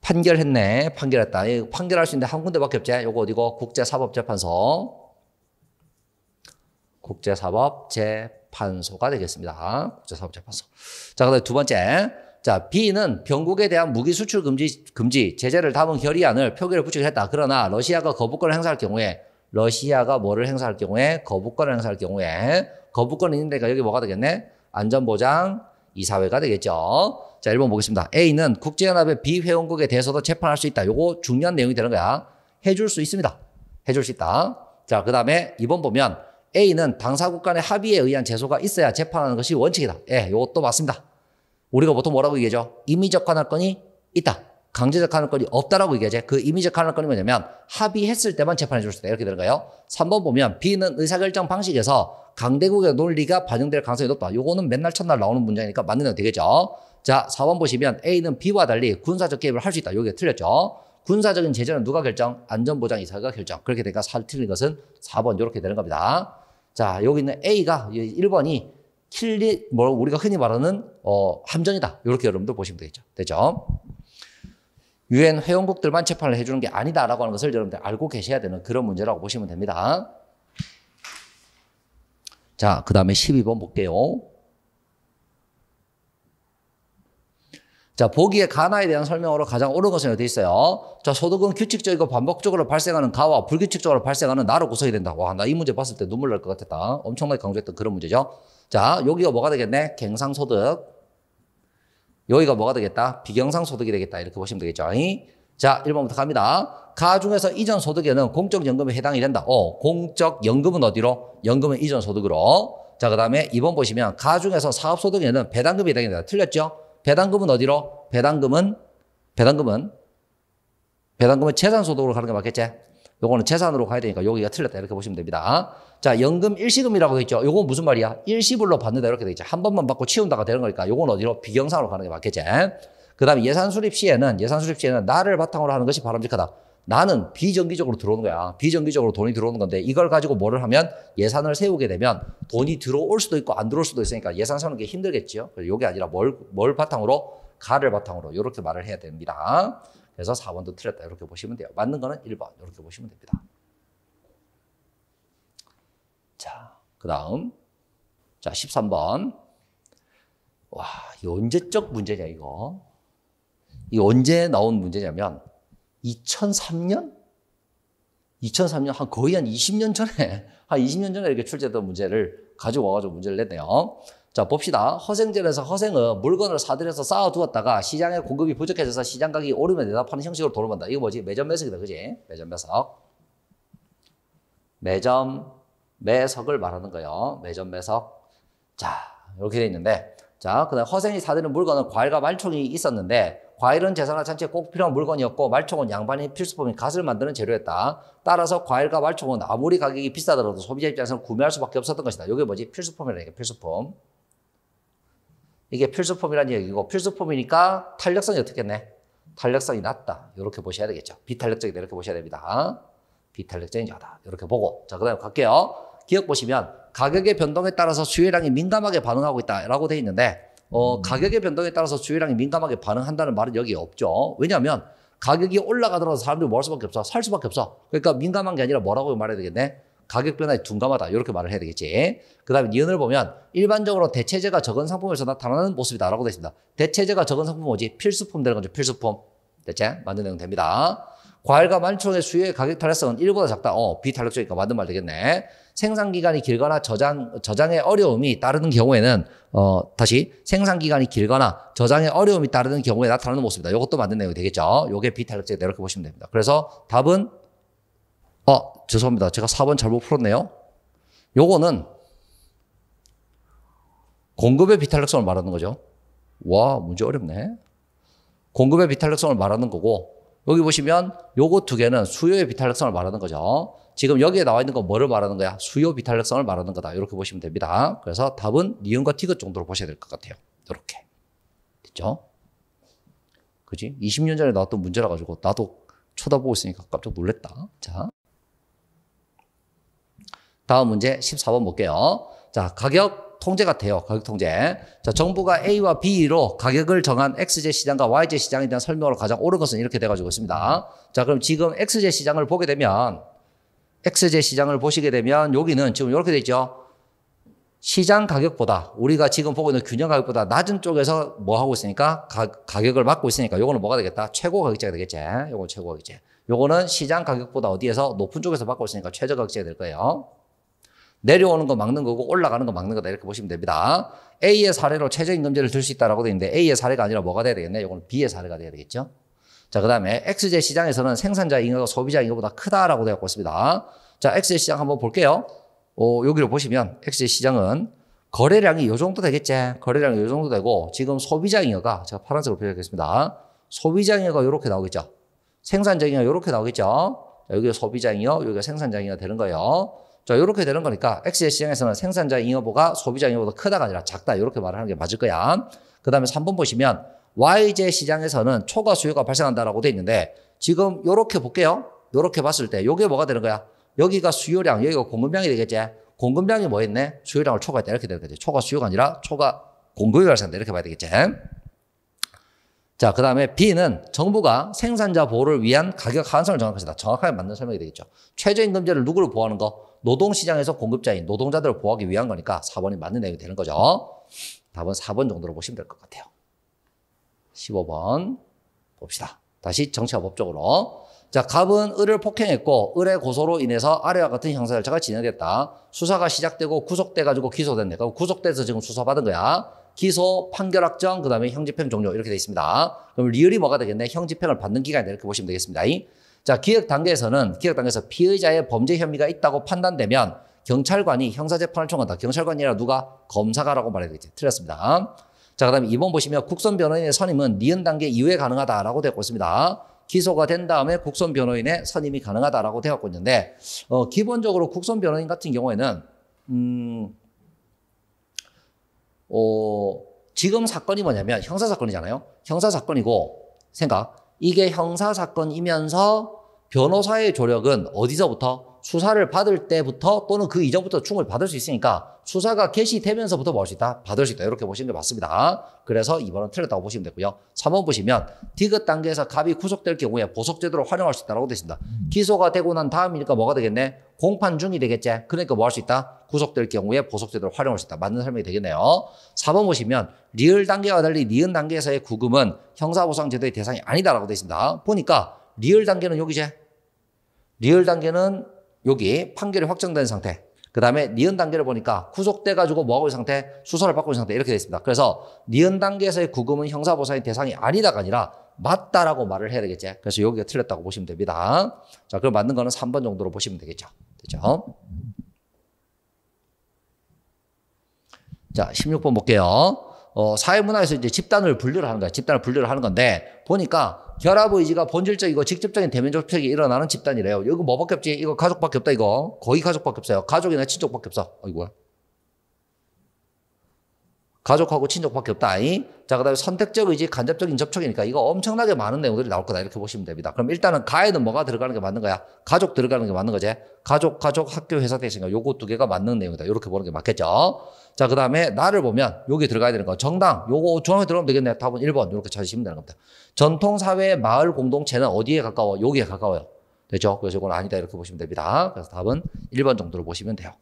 S1: 판결했네. 판결했다. 판결할 수 있는 데한 군데밖에 없지. 요거 어디고? 국제사법재판소. 국제사법재판소가 되겠습니다. 국제사법재판소. 자, 그 다음에 두 번째. 자, B는 병국에 대한 무기 수출 금지, 금지, 제재를 담은 결의안을 표결에 붙이기 했다. 그러나 러시아가 거부권을 행사할 경우에 러시아가 뭐를 행사할 경우에 거부권을 행사할 경우에 거부권이 있는데가 여기 뭐가 되겠네? 안전보장 이사회가 되겠죠. 자, 1번 보겠습니다. A는 국제연합의 비회원국에 대해서도 재판할 수 있다. 요거 중요한 내용이 되는 거야. 해줄 수 있습니다. 해줄 수 있다. 자, 그 다음에 2번 보면 A는 당사국 간의 합의에 의한 제소가 있어야 재판하는 것이 원칙이다. 예, 요것도 맞습니다. 우리가 보통 뭐라고 얘기하죠? 임의적 간할권이 있다. 강제적 간헐권이 없다라고 얘기하죠. 그 임의적 간헐권이 뭐냐면 합의했을 때만 재판해 줄 수 있다. 이렇게 되는 거예요. 3번 보면 B는 의사결정 방식에서 강대국의 논리가 반영될 가능성이 높다. 요거는 맨날 첫날 나오는 문장이니까 맞는 내용 되겠죠. 자, 4번 보시면 A는 B와 달리 군사적 개입을 할 수 있다. 요게 틀렸죠. 군사적인 제재는 누가 결정? 안전보장이사가 결정. 그렇게 되니까 살 틀린 것은 4번 이렇게 되는 겁니다. 자, 여기 있는 A가 1번이 킬리 뭐 우리가 흔히 말하는 어, 함정이다. 이렇게 여러분들 보시면 되겠죠. 되죠? 유엔 회원국들만 재판을 해주는 게 아니다라고 하는 것을 여러분들 알고 계셔야 되는 그런 문제라고 보시면 됩니다. 자, 그 다음에 12번 볼게요. 자, 보기에 가나에 대한 설명으로 가장 오른 것은 어디 있어요? 자, 소득은 규칙적이고 반복적으로 발생하는 가와 불규칙적으로 발생하는 나로 구성이 된다. 와, 나 이 문제 봤을 때 눈물 날 것 같았다. 엄청나게 강조했던 그런 문제죠. 자, 여기가 뭐가 되겠네? 갱상소득. 여기가 뭐가 되겠다? 비경상소득이 되겠다. 이렇게 보시면 되겠죠. 자, 1번부터 갑니다. 가 중에서 이전 소득에는 공적연금에 해당이 된다. 어, 공적연금은 어디로? 연금은 이전 소득으로. 자, 그 다음에 2번 보시면 가 중에서 사업소득에는 배당금이 해당이 된다. 틀렸죠? 배당금은 어디로? 배당금은, 배당금은, 배당금은 재산소득으로 가는 게 맞겠지? 요거는 재산으로 가야 되니까 여기가 틀렸다 이렇게 보시면 됩니다. 자, 연금 일시금이라고 했죠. 요건 무슨 말이야? 일시불로 받는다 이렇게 되겠죠. 한 번만 받고 치운다가 되는 거니까 요건 어디로 비경상으로 가는 게 맞겠지. 그다음에 예산 수립 시에는 예산 수립 시에는 나를 바탕으로 하는 것이 바람직하다. 나는 비정기적으로 들어오는 거야. 비정기적으로 돈이 들어오는 건데 이걸 가지고 뭐를 하면 예산을 세우게 되면 돈이 들어올 수도 있고 안 들어올 수도 있으니까 예산 세우는 게 힘들겠죠. 그래서 이게 아니라 뭘, 뭘 바탕으로 가를 바탕으로 이렇게 말을 해야 됩니다. 그래서 4번도 틀렸다. 이렇게 보시면 돼요. 맞는 거는 1번. 이렇게 보시면 됩니다. 자, 그 다음. 자, 13번. 와, 이 언제적 문제냐, 이거. 이 언제 나온 문제냐면, 2003년? 2003년, 한 거의 한 20년 전에, <laughs> 한 20년 전에 이렇게 출제했 문제를 가지고 와가지고 문제를 냈네요. 자, 봅시다. 허생전에서 허생은 물건을 사들여서 쌓아두었다가 시장에 공급이 부족해져서 시장 가격이 오르면 대답하는 형식으로 돌을 번다. 이거 뭐지? 매점 매석이다. 그지? 매점 매석. 매점 매석을 말하는 거예요. 매점 매석. 자, 이렇게 돼 있는데. 자, 그다음 허생이 사들인 물건은 과일과 말총이 있었는데 과일은 제사나 잔치에 꼭 필요한 물건이었고 말총은 양반이 필수품인 갓을 만드는 재료였다. 따라서 과일과 말총은 아무리 가격이 비싸더라도 소비자 입장에서는 구매할 수밖에 없었던 것이다. 이게 뭐지? 필수품이라니까 필수품. 이게 필수품이라는 얘기고 필수품이니까 탄력성이 어떻겠네 탄력성이 낮다. 이렇게 보셔야 되겠죠. 비탄력적이다. 이렇게 보셔야 됩니다. 비탄력적인 여다. 이렇게 보고. 자, 그 다음에 갈게요. 기억 보시면 가격의 변동에 따라서 수요량이 민감하게 반응하고 있다라고 돼 있는데 어, 음. 가격의 변동에 따라서 수요량이 민감하게 반응한다는 말은 여기 없죠. 왜냐하면 가격이 올라가더라도 사람들이 뭘 수밖에 없어. 살 수밖에 없어. 그러니까 민감한 게 아니라 뭐라고 말해야 되겠네? 가격 변화에 둔감하다. 이렇게 말을 해야 되겠지. 그 다음에 니은을 보면 일반적으로 대체재가 적은 상품에서 나타나는 모습이다라고 되어 있습니다. 대체재가 적은 상품은 뭐지? 필수품 되는 거죠. 필수품. 대체 만든 내용 됩니다. 과일과 만촌의 수요의 가격 탄력성은 1보다 작다. 어, 비탄력적이니까 맞는 말 되겠네. 생산 기간이 길거나 저장 저장의 어려움이 따르는 경우에는 어, 다시 생산 기간이 길거나 저장의 어려움이 따르는 경우에 나타나는 모습이다. 이것도 맞는 내용이 되겠죠. 요게 비탄력적 이다 이렇게 보시면 됩니다. 그래서 답은 아, 죄송합니다. 제가 4번 잘못 풀었네요. 요거는 공급의 비탄력성을 말하는 거죠. 와, 문제 어렵네. 공급의 비탄력성을 말하는 거고, 여기 보시면 요거 두 개는 수요의 비탄력성을 말하는 거죠. 지금 여기에 나와 있는 건 뭐를 말하는 거야? 수요 비탄력성을 말하는 거다. 이렇게 보시면 됩니다. 그래서 답은 니은과 티귿 정도로 보셔야 될 것 같아요. 이렇게. 됐죠? 그지? 20년 전에 나왔던 문제라 가지고 나도 쳐다보고 있으니까 깜짝 놀랬다. 자. 다음 문제 14번 볼게요. 자, 가격 통제 같아요. 가격 통제. 자, 정부가 A와 B로 가격을 정한 XJ 시장과 YJ 시장에 대한 설명으로 가장 오른 것은 이렇게 돼가지고 있습니다. 자, 그럼 지금 XJ 시장을 보게 되면, XJ 시장을 보시게 되면 여기는 지금 이렇게 돼 있죠. 시장 가격보다 우리가 지금 보고 있는 균형 가격보다 낮은 쪽에서 뭐 하고 있으니까 가, 격을 막고 있으니까 요거는 뭐가 되겠다? 최고 가격제가 되겠지. 요거 최고 가격제. 요거는 시장 가격보다 어디에서 높은 쪽에서 막고 있으니까 최저 가격제가 될 거예요. 내려오는 거 막는 거고 올라가는 거 막는 거다 이렇게 보시면 됩니다. A의 사례로 최저임금제를 들 수 있다라고 되어 있는데 A의 사례가 아니라 뭐가 돼야 되겠네? 이건 B의 사례가 돼야 되겠죠. 자, 그다음에 x 제 시장에서는 생산자 인허가 소비자 인허보다 크다라고 되어 있습니다. 자, x 제 시장 한번 볼게요. 어, 여기를 보시면 x 제 시장은 거래량이 요 정도 되겠지. 거래량이 요 정도 되고 지금 소비자 인허가 제가 파란색으로 표시하겠습니다 소비자 인허가 요렇게 나오겠죠. 생산자 인허가 요렇게 나오겠죠. 여기가 소비자 인허, 여기가 생산자 인가 되는 거예요. 자, 이렇게 되는 거니까 X의 시장에서는 생산자 잉여보가 소비자 잉여보다 크다가 아니라 작다 이렇게 말하는 게 맞을 거야. 그 다음에 3번 보시면 YJ 시장에서는 초과 수요가 발생한다라고 돼 있는데 지금 이렇게 볼게요. 이렇게 봤을 때 이게 뭐가 되는 거야? 여기가 수요량, 여기가 공급량이 되겠지? 공급량이 뭐있네 수요량을 초과했다 이렇게 되는 거지. 초과 수요가 아니라 초과 공급이 발생한다 이렇게 봐야 되겠지? 자, 그 다음에 B는 정부가 생산자 보호를 위한 가격 하한선을 정확하이다 정확하게 맞는 설명이 되겠죠. 최저임금제를 누구를 보호하는 거? 노동시장에서 공급자인 노동자들을 보호하기 위한 거니까 4번이 맞는 내용이 되는 거죠. 답은 4번 정도로 보시면 될 것 같아요. 15번 봅시다. 다시 정치와 법적으로. 자, 갑은 을을 폭행했고 을의 고소로 인해서 아래와 같은 형사 절차가 진행됐다. 수사가 시작되고 구속돼 가지고 기소된네그 구속돼서 지금 수사받은 거야. 기소, 판결 확정, 그다음에 형집행 종료 이렇게 돼 있습니다. 그럼 리을이 뭐가 되겠네? 형집행을 받는 기간이다 이렇게 보시면 되겠습니다. 자, 기각 단계에서는 기각 단계에서 피의자의 범죄 혐의가 있다고 판단되면 경찰관이 형사재판을 청한다. 경찰관이라 누가 검사가라고 말해야겠지. 틀렸습니다. 자, 그 다음에 2번 보시면 국선 변호인의 선임은 니은 단계 이후에 가능하다라고 되어 있습니다. 기소가 된 다음에 국선 변호인의 선임이 가능하다라고 되어 있고 있는데, 어, 기본적으로 국선 변호인 같은 경우에는, 음, 어, 지금 사건이 뭐냐면 형사사건이잖아요? 형사사건이고, 생각. 이게 형사사건이면서 변호사의 조력은 어디서부터 수사를 받을 때부터 또는 그 이전부터 충분히 받을 수 있으니까 수사가 개시되면서부터 뭐 할 수 있다? 받을 수 있다. 이렇게 보시는 게 맞습니다. 그래서 2번은 틀렸다고 보시면 되고요. 3번 보시면 디귿 단계에서 갑이 구속될 경우에 보석제도를 활용할 수 있다고 되어 있습니다. 음. 기소가 되고 난 다음이니까 뭐가 되겠네? 공판 중이 되겠지. 그러니까 뭐 할 수 있다? 구속될 경우에 보석제도를 활용할 수 있다. 맞는 설명이 되겠네요. 4번 보시면 리을 단계와 달리 니은 단계에서의 구금은 형사보상제도의 대상이 아니다라고 되어 있습니다. 보니까 리얼 단계는 여기지 리얼 단계는 여기 판결이 확정된 상태. 그 다음에 니은 단계를 보니까 구속돼 가지고 뭐하고 있는 상태? 수사를 받고 있는 상태 이렇게 되어 있습니다. 그래서 니은 단계에서의 구금은 형사보상의 대상이 아니다가 아니라 맞다라고 말을 해야 되겠지. 그래서 여기가 틀렸다고 보시면 됩니다. 자, 그럼 맞는 거는 3번 정도로 보시면 되겠죠. 됐죠? 자, 16번 볼게요. 어, 사회문화에서 이제 집단을 분류를 하는 거야. 집단을 분류를 하는 건데 보니까 결합 의지가 본질적이고 직접적인 대면적 격이 일어나는 집단이래요. 이거 뭐밖에 없지? 이거 가족밖에 없다, 이거. 거의 가족밖에 없어요. 가족이나 친족밖에 없어. 어이구야. 가족하고 친족밖에 없다 이? 자, 그 다음에 선택적 의지, 간접적인 접촉이니까 이거 엄청나게 많은 내용들이 나올 거다. 이렇게 보시면 됩니다. 그럼 일단은 가에는 뭐가 들어가는 게 맞는 거야? 가족 들어가는 게 맞는 거지? 가족, 가족, 학교, 회사 대신가 요거 두 개가 맞는 내용이다. 이렇게 보는 게 맞겠죠? 자, 그 다음에 나를 보면 여기 들어가야 되는 거. 정당, 요거 중앙에 들어가면 되겠네. 답은 1번. 이렇게 찾으시면 되는 겁니다. 전통사회 마을 공동체는 어디에 가까워? 여기에 가까워요. 되죠? 그래서 이건 아니다. 이렇게 보시면 됩니다. 그래서 답은 1번 정도로 보시면 돼요.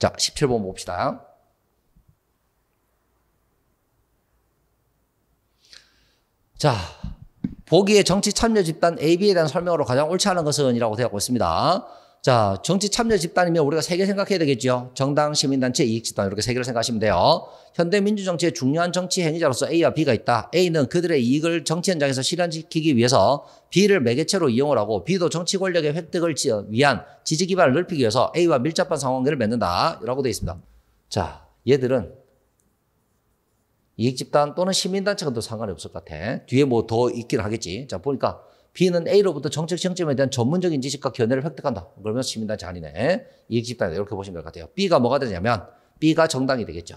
S1: 자, 17번 봅시다. 자, 보기에 정치 참여 집단 AB에 대한 설명으로 가장 옳지 않은 것은이라고 되어 있습니다. 자, 정치 참여 집단이면 우리가 세 개 생각해야 되겠죠. 정당, 시민단체, 이익집단 이렇게 세 개를 생각하시면 돼요. 현대 민주정치의 중요한 정치 행위자로서 A와 B가 있다. A는 그들의 이익을 정치 현장에서 실현시키기 위해서 B를 매개체로 이용을 하고 B도 정치 권력의 획득을 위한 지지 기반을 넓히기 위해서 A와 밀접한 상관계를 맺는다. 라고 되어 있습니다. 자, 얘들은 이익집단 또는 시민단체가 더 상관이 없을 것 같아. 뒤에 뭐 더 있긴 하겠지. 자, 보니까 B는 A로부터 정책 시점에 대한 전문적인 지식과 견해를 획득한다. 그러면 시민단체 아니네. 이익집단이다. 이렇게 보시면 될 것 같아요. B가 뭐가 되냐면 B가 정당이 되겠죠.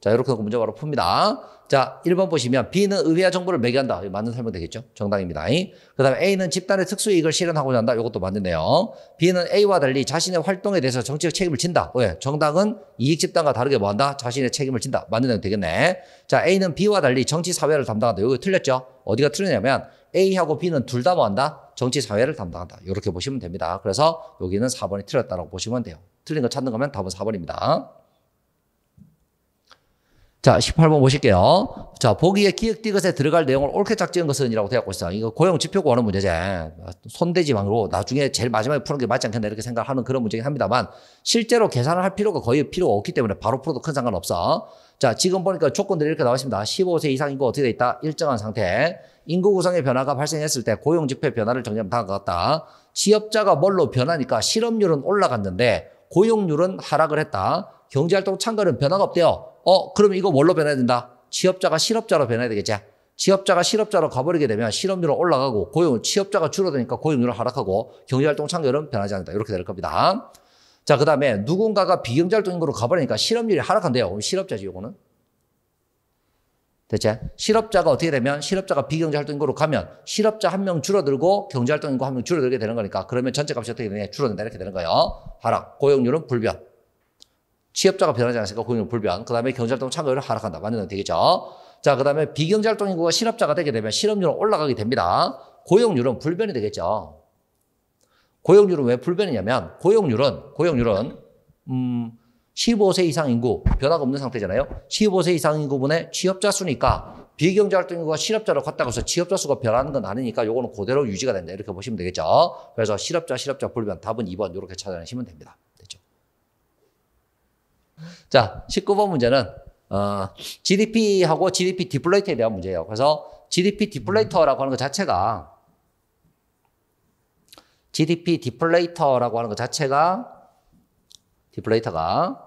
S1: 자, 이렇게 해서 문제 바로 풉니다. 자, 1번 보시면 B는 의회와 정부를 매개한다. 맞는 설명 되겠죠? 정당입니다그 다음에 A는 집단의 특수 이익을 실현하고자 한다. 이것도 맞는데요. B는 A와 달리 자신의 활동에 대해서 정치적 책임을 진다. 왜? 어, 예. 정당은 이익 집단과 다르게 뭐 한다? 자신의 책임을 진다. 맞는 내용 되겠네. 자, A는 B와 달리 정치 사회를 담당한다. 여기 틀렸죠? 어디가 틀렸냐면 A하고 B는 둘 다 뭐 한다? 정치 사회를 담당한다. 이렇게 보시면 됩니다. 그래서 여기는 4번이 틀렸다라고 보시면 돼요. 틀린 거 찾는 거면 답은 4번입니다. 자, 18번 보실게요. 자, 보기에 기획디귿에 들어갈 내용을 옳게 짝지은 것은 이라고 되었고 있어. 이거 고용 지표고 하는 문제제. 손대지망으로 나중에 제일 마지막에 푸는 게 맞지 않겠나 이렇게 생각하는 그런 문제긴 합니다만 실제로 계산을 할 필요가 거의 필요가 없기 때문에 바로 풀어도 큰 상관없어. 자, 지금 보니까 조건들이 이렇게 나와 있습니다. 15세 이상인거 어떻게 돼 있다? 일정한 상태. 인구 구성의 변화가 발생했을 때 고용 지표 의 변화를 정리하면 다음과 같다. 취업자가 뭘로 변하니까 실업률은 올라갔는데 고용률은 하락을 했다. 경제활동 참가는 변화가 없대요. 어, 그럼 이거 뭘로 변해야 된다? 취업자가 실업자로 변해야 되겠죠 취업자가 실업자로 가버리게 되면 실업률은 올라가고 고용 취업자가 줄어드니까 고용률은 하락하고 경제활동 창여율은 변하지 않는다. 이렇게 될 겁니다. 자, 그다음에 누군가가 비경제활동 인구로 가버리니까 실업률이 하락한대요. 실업자지 요거는. 대체 실업자가 어떻게 되면 실업자가 비경제활동 인구로 가면 실업자 한 명 줄어들고 경제활동 인구 한 명 줄어들게 되는 거니까 그러면 전체 값이 어떻게 되냐 줄어든다 이렇게 되는 거예요. 하락, 고용률은 불변. 취업자가 변하지 않으니까 고용 불변. 그 다음에 경제활동 참가율은 하락한다. 맞는 되겠죠? 자, 그 다음에 비경제활동 인구가 실업자가 되게 되면 실업률은 올라가게 됩니다. 고용률은 불변이 되겠죠. 고용률은 왜 불변이냐면 고용률은 고용률은 음 15세 이상 인구 변화가 없는 상태잖아요. 15세 이상 인구분의 취업자 수니까 비경제활동 인구가 실업자로 갔다고 해서 취업자 수가 변하는 건 아니니까 요거는 그대로 유지가 된다. 이렇게 보시면 되겠죠. 그래서 실업자, 실업자 불변 답은 2번 이렇게 찾아내시면 됩니다. 자, 19번 문제는 어, GDP하고 GDP 디플레이터에 대한 문제예요. 그래서 GDP 디플레이터라고 하는 것 자체가 GDP 디플레이터라고 하는 것 자체가 디플레이터가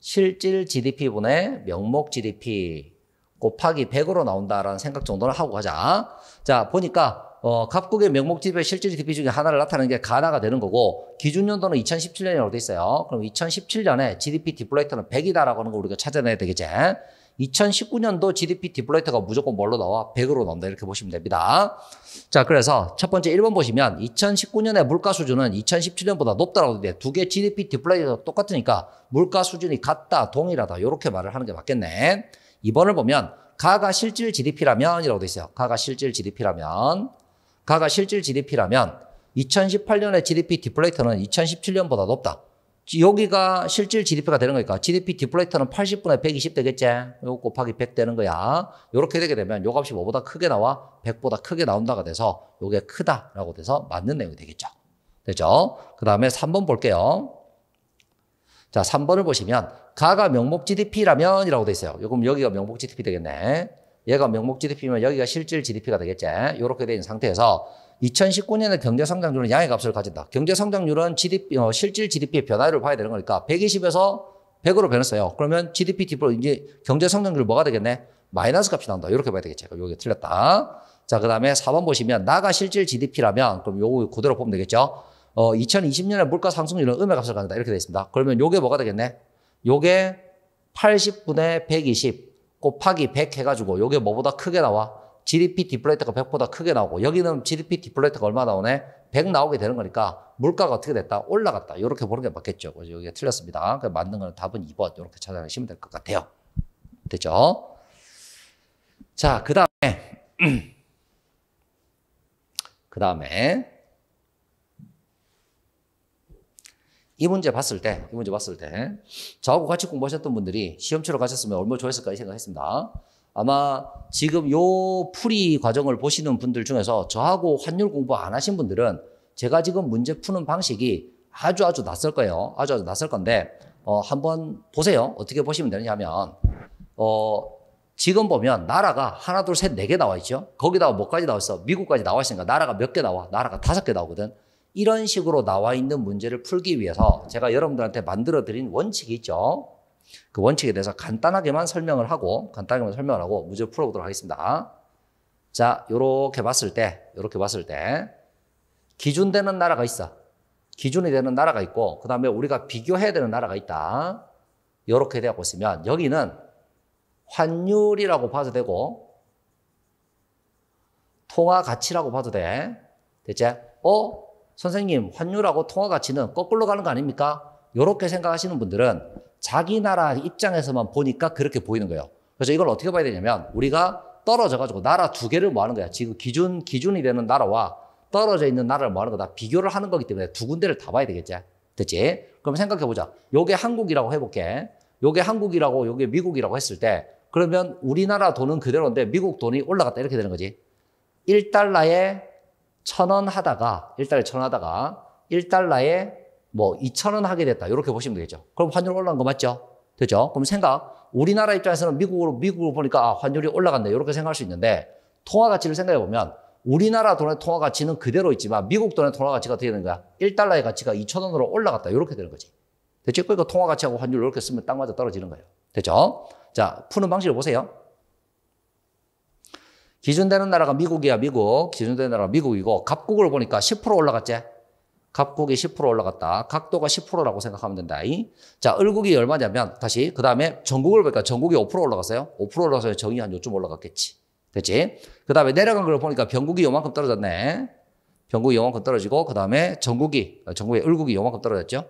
S1: 실질 GDP분의 명목 GDP 곱하기 100으로 나온다라는 생각 정도는 하고 가자. 자, 보니까 어, 각국의 명목지배 실질 GDP 중에 하나를 나타내는 게 가나가 되는 거고 기준연도는 2017년이라고 돼 있어요. 그럼 2017년에 GDP 디플레이터는 100이다라고 하는 거 우리가 찾아내야 되겠지. 2019년도 GDP 디플레이터가 무조건 뭘로 나와? 100으로 나온다. 이렇게 보시면 됩니다. 자, 그래서 첫 번째 1번 보시면 2019년의 물가 수준은 2017년보다 높다라고 돼. 두 개 GDP 디플레이터 똑같으니까 물가 수준이 같다, 동일하다. 이렇게 말을 하는 게 맞겠네. 2번을 보면 가가 실질 GDP라면 이라고 돼 있어요. 가가 실질 GDP라면 가가 실질 GDP라면 2018년의 GDP 디플레이터는 2017년보다 높다. 여기가 실질 GDP가 되는 거니까 GDP 디플레이터는 80분의 120 되겠지? 요 곱하기 100 되는 거야. 요렇게 되게 되면 요 값이 뭐보다 크게 나와? 100보다 크게 나온다가 돼서 요게 크다라고 돼서 맞는 내용이 되겠죠. 되죠? 그 다음에 3번 볼게요. 자, 3번을 보시면 가가 명목 GDP라면 이라고 돼 있어요. 그럼 여기가 명목 GDP 되겠네. 얘가 명목 GDP면 여기가 실질 GDP가 되겠지. 이렇게 된 상태에서 2019년에 경제 성장률은 양의 값을 가진다. 경제 성장률은 GDP, 어, 실질 GDP의 변화를 봐야 되는 거니까 120에서 100으로 변했어요. 그러면 GDP 뒤로 이제 경제 성장률 뭐가 되겠네? 마이너스 값이 나온다. 이렇게 봐야 되겠지 여기 틀렸다. 자, 그 다음에 4번 보시면 나가 실질 GDP라면 그럼 요거 그대로 보면 되겠죠. 어, 2020년에 물가 상승률은 음의 값을 가진다. 이렇게 되어 있습니다. 그러면 요게 뭐가 되겠네? 요게 80분의 120. 곱하기 100 해가지고 요게 뭐보다 크게 나와? GDP 디플레이터가 100보다 크게 나오고 여기는 GDP 디플레이터가 얼마 나오네? 100 나오게 되는 거니까 물가가 어떻게 됐다? 올라갔다. 이렇게 보는 게 맞겠죠. 그래서 여기가 틀렸습니다. 그래서 맞는 거는 답은 2번 이렇게 찾아내시면 될 것 같아요. 됐죠? 자, 그 다음에 <clears throat> 그 다음에 이 문제 봤을 때, 이 문제 봤을 때, 저하고 같이 공부하셨던 분들이 시험 치러 가셨으면 얼마나 좋았을까 생각했습니다. 아마 지금 요 풀이 과정을 보시는 분들 중에서 저하고 환율 공부 안 하신 분들은 제가 지금 문제 푸는 방식이 아주 아주 낯설 거예요. 아주 아주 낯설 건데, 어, 한번 보세요. 어떻게 보시면 되느냐 하면, 어, 지금 보면 나라가 하나, 둘, 셋, 네 개 나와 있죠? 거기다가 뭐까지 나와 있어? 미국까지 나와 있으니까 나라가 몇 개 나와? 나라가 다섯 개 나오거든? 이런 식으로 나와 있는 문제를 풀기 위해서 제가 여러분들한테 만들어 드린 원칙이 있죠. 그 원칙에 대해서 간단하게만 설명을 하고 간단하게만 설명을 하고 문제 풀어보도록 하겠습니다. 자, 요렇게 봤을 때, 요렇게 봤을 때 기준되는 나라가 있어. 기준이 되는 나라가 있고 그다음에 우리가 비교해야 되는 나라가 있다. 요렇게 되고 있으면 여기는 환율이라고 봐도 되고 통화 가치라고 봐도 돼. 대체 어 선생님, 환율하고 통화 가치는 거꾸로 가는 거 아닙니까? 이렇게 생각하시는 분들은 자기 나라 입장에서만 보니까 그렇게 보이는 거예요. 그래서 이걸 어떻게 봐야 되냐면 우리가 떨어져 가지고 나라 두 개를 뭐 하는 거야. 지금 기준 기준이 되는 나라와 떨어져 있는 나라를 뭐 하는 거다. 비교를 하는 거기 때문에 두 군데를 다 봐야 되겠지. 그 됐지? 그럼 생각해 보자. 요게 한국이라고 해 볼게. 요게 한국이라고 요게 미국이라고 했을 때 그러면 우리나라 돈은 그대로인데 미국 돈이 올라갔다 이렇게 되는 거지. 1달러에 천원 하다가, 1달러에 천원 하다가 1달러에 뭐 2천 원 하게 됐다. 이렇게 보시면 되겠죠. 그럼 환율 올라간 거 맞죠? 되죠? 그럼 생각, 우리나라 입장에서는 미국으로, 미국으로 보니까 아, 환율이 올라간다. 이렇게 생각할 수 있는데 통화 가치를 생각해 보면 우리나라 돈의 통화 가치는 그대로 있지만 미국 돈의 통화 가치가 어떻게 되는 거야? 1달러의 가치가 2천 원으로 올라갔다. 이렇게 되는 거지. 대체 그러니까 통화 가치하고 환율 이렇게 쓰면 딱 맞아 떨어지는 거예요. 됐죠? 자, 푸는 방식을 보세요. 기준되는 나라가 미국이야, 미국. 기준되는 나라가 미국이고, 각국을 보니까 10% 올라갔지? 각국이 10% 올라갔다. 각도가 10%라고 생각하면 된다. 이? 자, 을국이 얼마냐면, 다시, 그 다음에 전국을 보니까 전국이 5% 올라갔어요? 5% 올라가서 정의한 요쯤 올라갔겠지. 됐지? 그 다음에 내려간 걸 보니까 변국이 요만큼 떨어졌네. 변국이 요만큼 떨어지고, 그 다음에 전국이, 전국의 을국이 요만큼 떨어졌죠?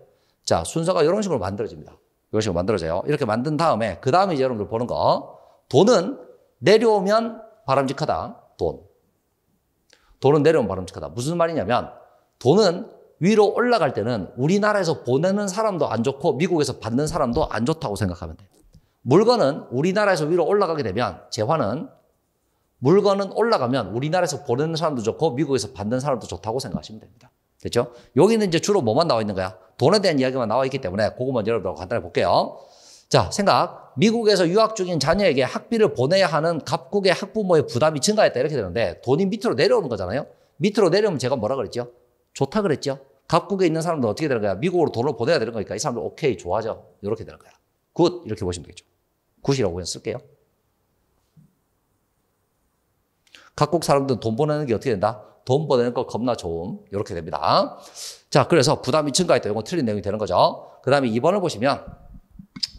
S1: 자, 순서가 이런 식으로 만들어집니다. 이런 식으로 만들어져요. 이렇게 만든 다음에, 그 다음에 이제 여러분들 보는 거. 돈은 내려오면 바람직하다. 돈. 돈은 내려오면 바람직하다. 무슨 말이냐면 돈은 위로 올라갈 때는 우리나라에서 보내는 사람도 안 좋고 미국에서 받는 사람도 안 좋다고 생각하면 돼 물건은 우리나라에서 위로 올라가게 되면 재화는 물건은 올라가면 우리나라에서 보내는 사람도 좋고 미국에서 받는 사람도 좋다고 생각하시면 됩니다. 됐죠? 여기는 이제 주로 뭐만 나와 있는 거야? 돈에 대한 이야기만 나와 있기 때문에 그것만 여러분들 간단히 볼게요. 자, 생각. 미국에서 유학 중인 자녀에게 학비를 보내야 하는 각국의 학부모의 부담이 증가했다. 이렇게 되는데 돈이 밑으로 내려오는 거잖아요. 밑으로 내려오면 제가 뭐라 그랬죠? 좋다 그랬죠? 각국에 있는 사람들 은 어떻게 되는 거야? 미국으로 돈을 보내야 되는 거니까 이 사람들 오케이, 좋아져. 이렇게 되는 거야. 굿. 이렇게 보시면 되겠죠. 굿이라고 그냥 쓸게요. 각국 사람들은 돈 보내는 게 어떻게 된다? 돈 보내는 거 겁나 좋음. 이렇게 됩니다. 자, 그래서 부담이 증가했다. 이건 틀린 내용이 되는 거죠. 그 다음에 2번을 보시면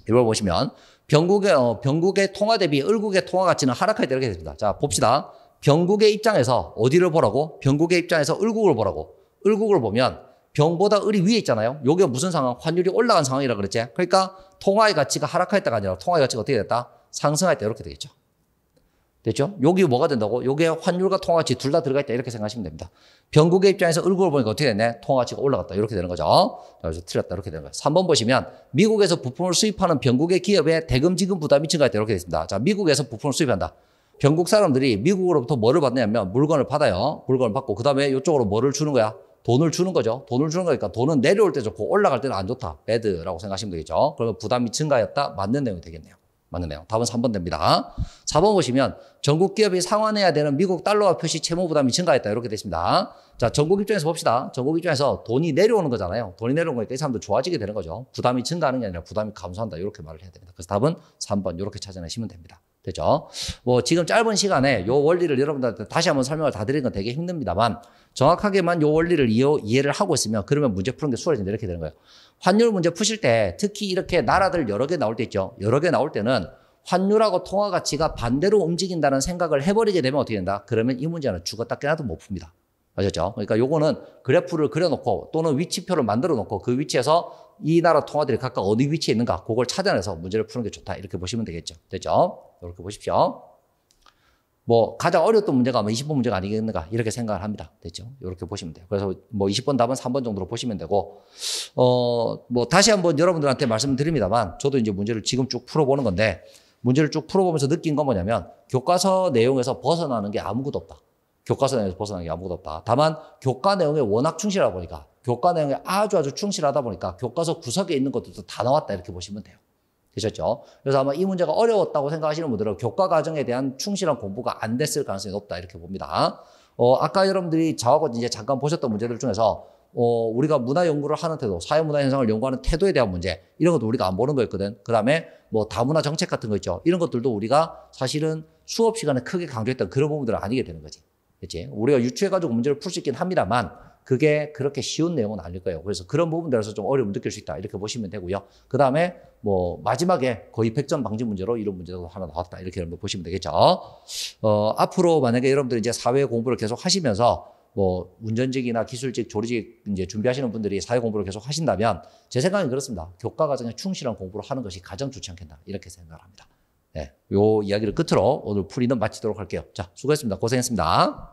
S1: 이걸 보시면 병국의 어, 병국의 통화 대비 을국의 통화 가치는 하락할때이렇게 됩니다. 자 봅시다. 병국의 입장에서 어디를 보라고? 병국의 입장에서 을국을 보라고. 을국을 보면 병보다 을이 위에 있잖아요. 요게 무슨 상황? 환율이 올라간 상황이라 그랬지. 그러니까 통화의 가치가 하락할 때가 아니라 통화의 가치가 어떻게 됐다? 상승할 때 이렇게 되겠죠. 됐죠? 여기 뭐가 된다고? 여기에 환율과 통화가치 둘 다 들어가 있다. 이렇게 생각하시면 됩니다. 변국의 입장에서 얼굴을 보니까 어떻게 됐네 통화가치가 올라갔다. 이렇게 되는 거죠. 그래서 틀렸다. 이렇게 되는 거예요. 3번 보시면 미국에서 부품을 수입하는 변국의 기업의 대금 지급 부담이 증가했다. 이렇게 됐습니다 자, 미국에서 부품을 수입한다. 변국 사람들이 미국으로부터 뭐를 받냐면 물건을 받아요. 물건을 받고 그 다음에 이쪽으로 뭐를 주는 거야? 돈을 주는 거죠. 돈을 주는 거니까 돈은 내려올 때 좋고 올라갈 때는 안 좋다. 배드라고 생각하시면 되겠죠. 그러면 부담이 증가했다. 맞는 내용이 되겠네요. 맞네요. 는 답은 3번 됩니다. 4번 보시면 전국 기업이 상환해야 되는 미국 달러화 표시 채무 부담이 증가했다. 이렇게 됐습니다. 자, 전국 입장에서 봅시다. 전국 입장에서 돈이 내려오는 거잖아요. 돈이 내려오는 거니까 이 사람도 좋아지게 되는 거죠. 부담이 증가하는 게 아니라 부담이 감소한다. 이렇게 말을 해야 됩니다. 그래서 답은 3번 이렇게 찾아내시면 됩니다. 되죠. 뭐 지금 짧은 시간에 요 원리를 여러분들한테 다시 한번 설명을 다 드리는 건 되게 힘듭니다만 정확하게만 요 원리를 이해를 어이 하고 있으면 그러면 문제 푸는 게 수월해진다 이렇게 되는 거예요. 환율 문제 푸실 때 특히 이렇게 나라들 여러 개 나올 때 있죠. 여러 개 나올 때는 환율하고 통화 가치가 반대로 움직인다는 생각을 해버리게 되면 어떻게 된다? 그러면 이 문제는 죽었다 깨나도 못 풉니다. 아셨죠? 그러니까 요거는 그래프를 그려놓고 또는 위치표를 만들어 놓고 그 위치에서 이 나라 통화들이 각각 어디 위치에 있는가 그걸 찾아내서 문제를 푸는 게 좋다. 이렇게 보시면 되겠죠. 됐죠 이렇게 보십시오. 뭐 가장 어려웠던 문제가 아마 20번 문제가 아니겠는가 이렇게 생각을 합니다. 됐죠? 이렇게 보시면 돼요. 그래서 뭐 20번 답은 3번 정도로 보시면 되고 어뭐 다시 한번 여러분들한테 말씀드립니다만 저도 이제 문제를 지금 쭉 풀어보는 건데 문제를 쭉 풀어보면서 느낀 건 뭐냐면 교과서 내용에서 벗어나는 게 아무것도 없다. 교과서 내에서 벗어나는 게 아무것도 없다. 다만 교과 내용에 워낙 충실하다 보니까 교과 내용에 아주 아주 충실하다 보니까 교과서 구석에 있는 것들도 다 나왔다 이렇게 보시면 돼요. 되셨죠? 그래서 아마 이 문제가 어려웠다고 생각하시는 분들은 교과 과정에 대한 충실한 공부가 안 됐을 가능성이 높다 이렇게 봅니다. 어, 아까 여러분들이 저하고 이제 잠깐 보셨던 문제들 중에서 어, 우리가 문화 연구를 하는 태도, 사회문화 현상을 연구하는 태도에 대한 문제, 이런 것도 우리가 안 보는 거였거든. 그 다음에 뭐 다문화 정책 같은 거 있죠. 이런 것들도 우리가 사실은 수업 시간에 크게 강조했던 그런 부분들은 아니게 되는 거지. 그지? 우리가 유추해가지고 문제를 풀 수 있긴 합니다만 그게 그렇게 쉬운 내용은 아닐 거예요. 그래서 그런 부분들에서 좀 어려움 느낄 수 있다. 이렇게 보시면 되고요. 그 다음에 뭐 마지막에 거의 100점 방지 문제로 이런 문제도 하나 나왔다. 이렇게 여러분 보시면 되겠죠. 어, 앞으로 만약에 여러분들이 이제 사회 공부를 계속 하시면서 뭐 운전직이나 기술직, 조리직 이제 준비하시는 분들이 사회 공부를 계속 하신다면 제생각엔 그렇습니다. 교과 과정에 충실한 공부를 하는 것이 가장 좋지 않겠나. 이렇게 생각을 합니다. 네. 요 이야기를 끝으로 오늘 풀이는 마치도록 할게요. 자, 수고했습니다. 고생했습니다.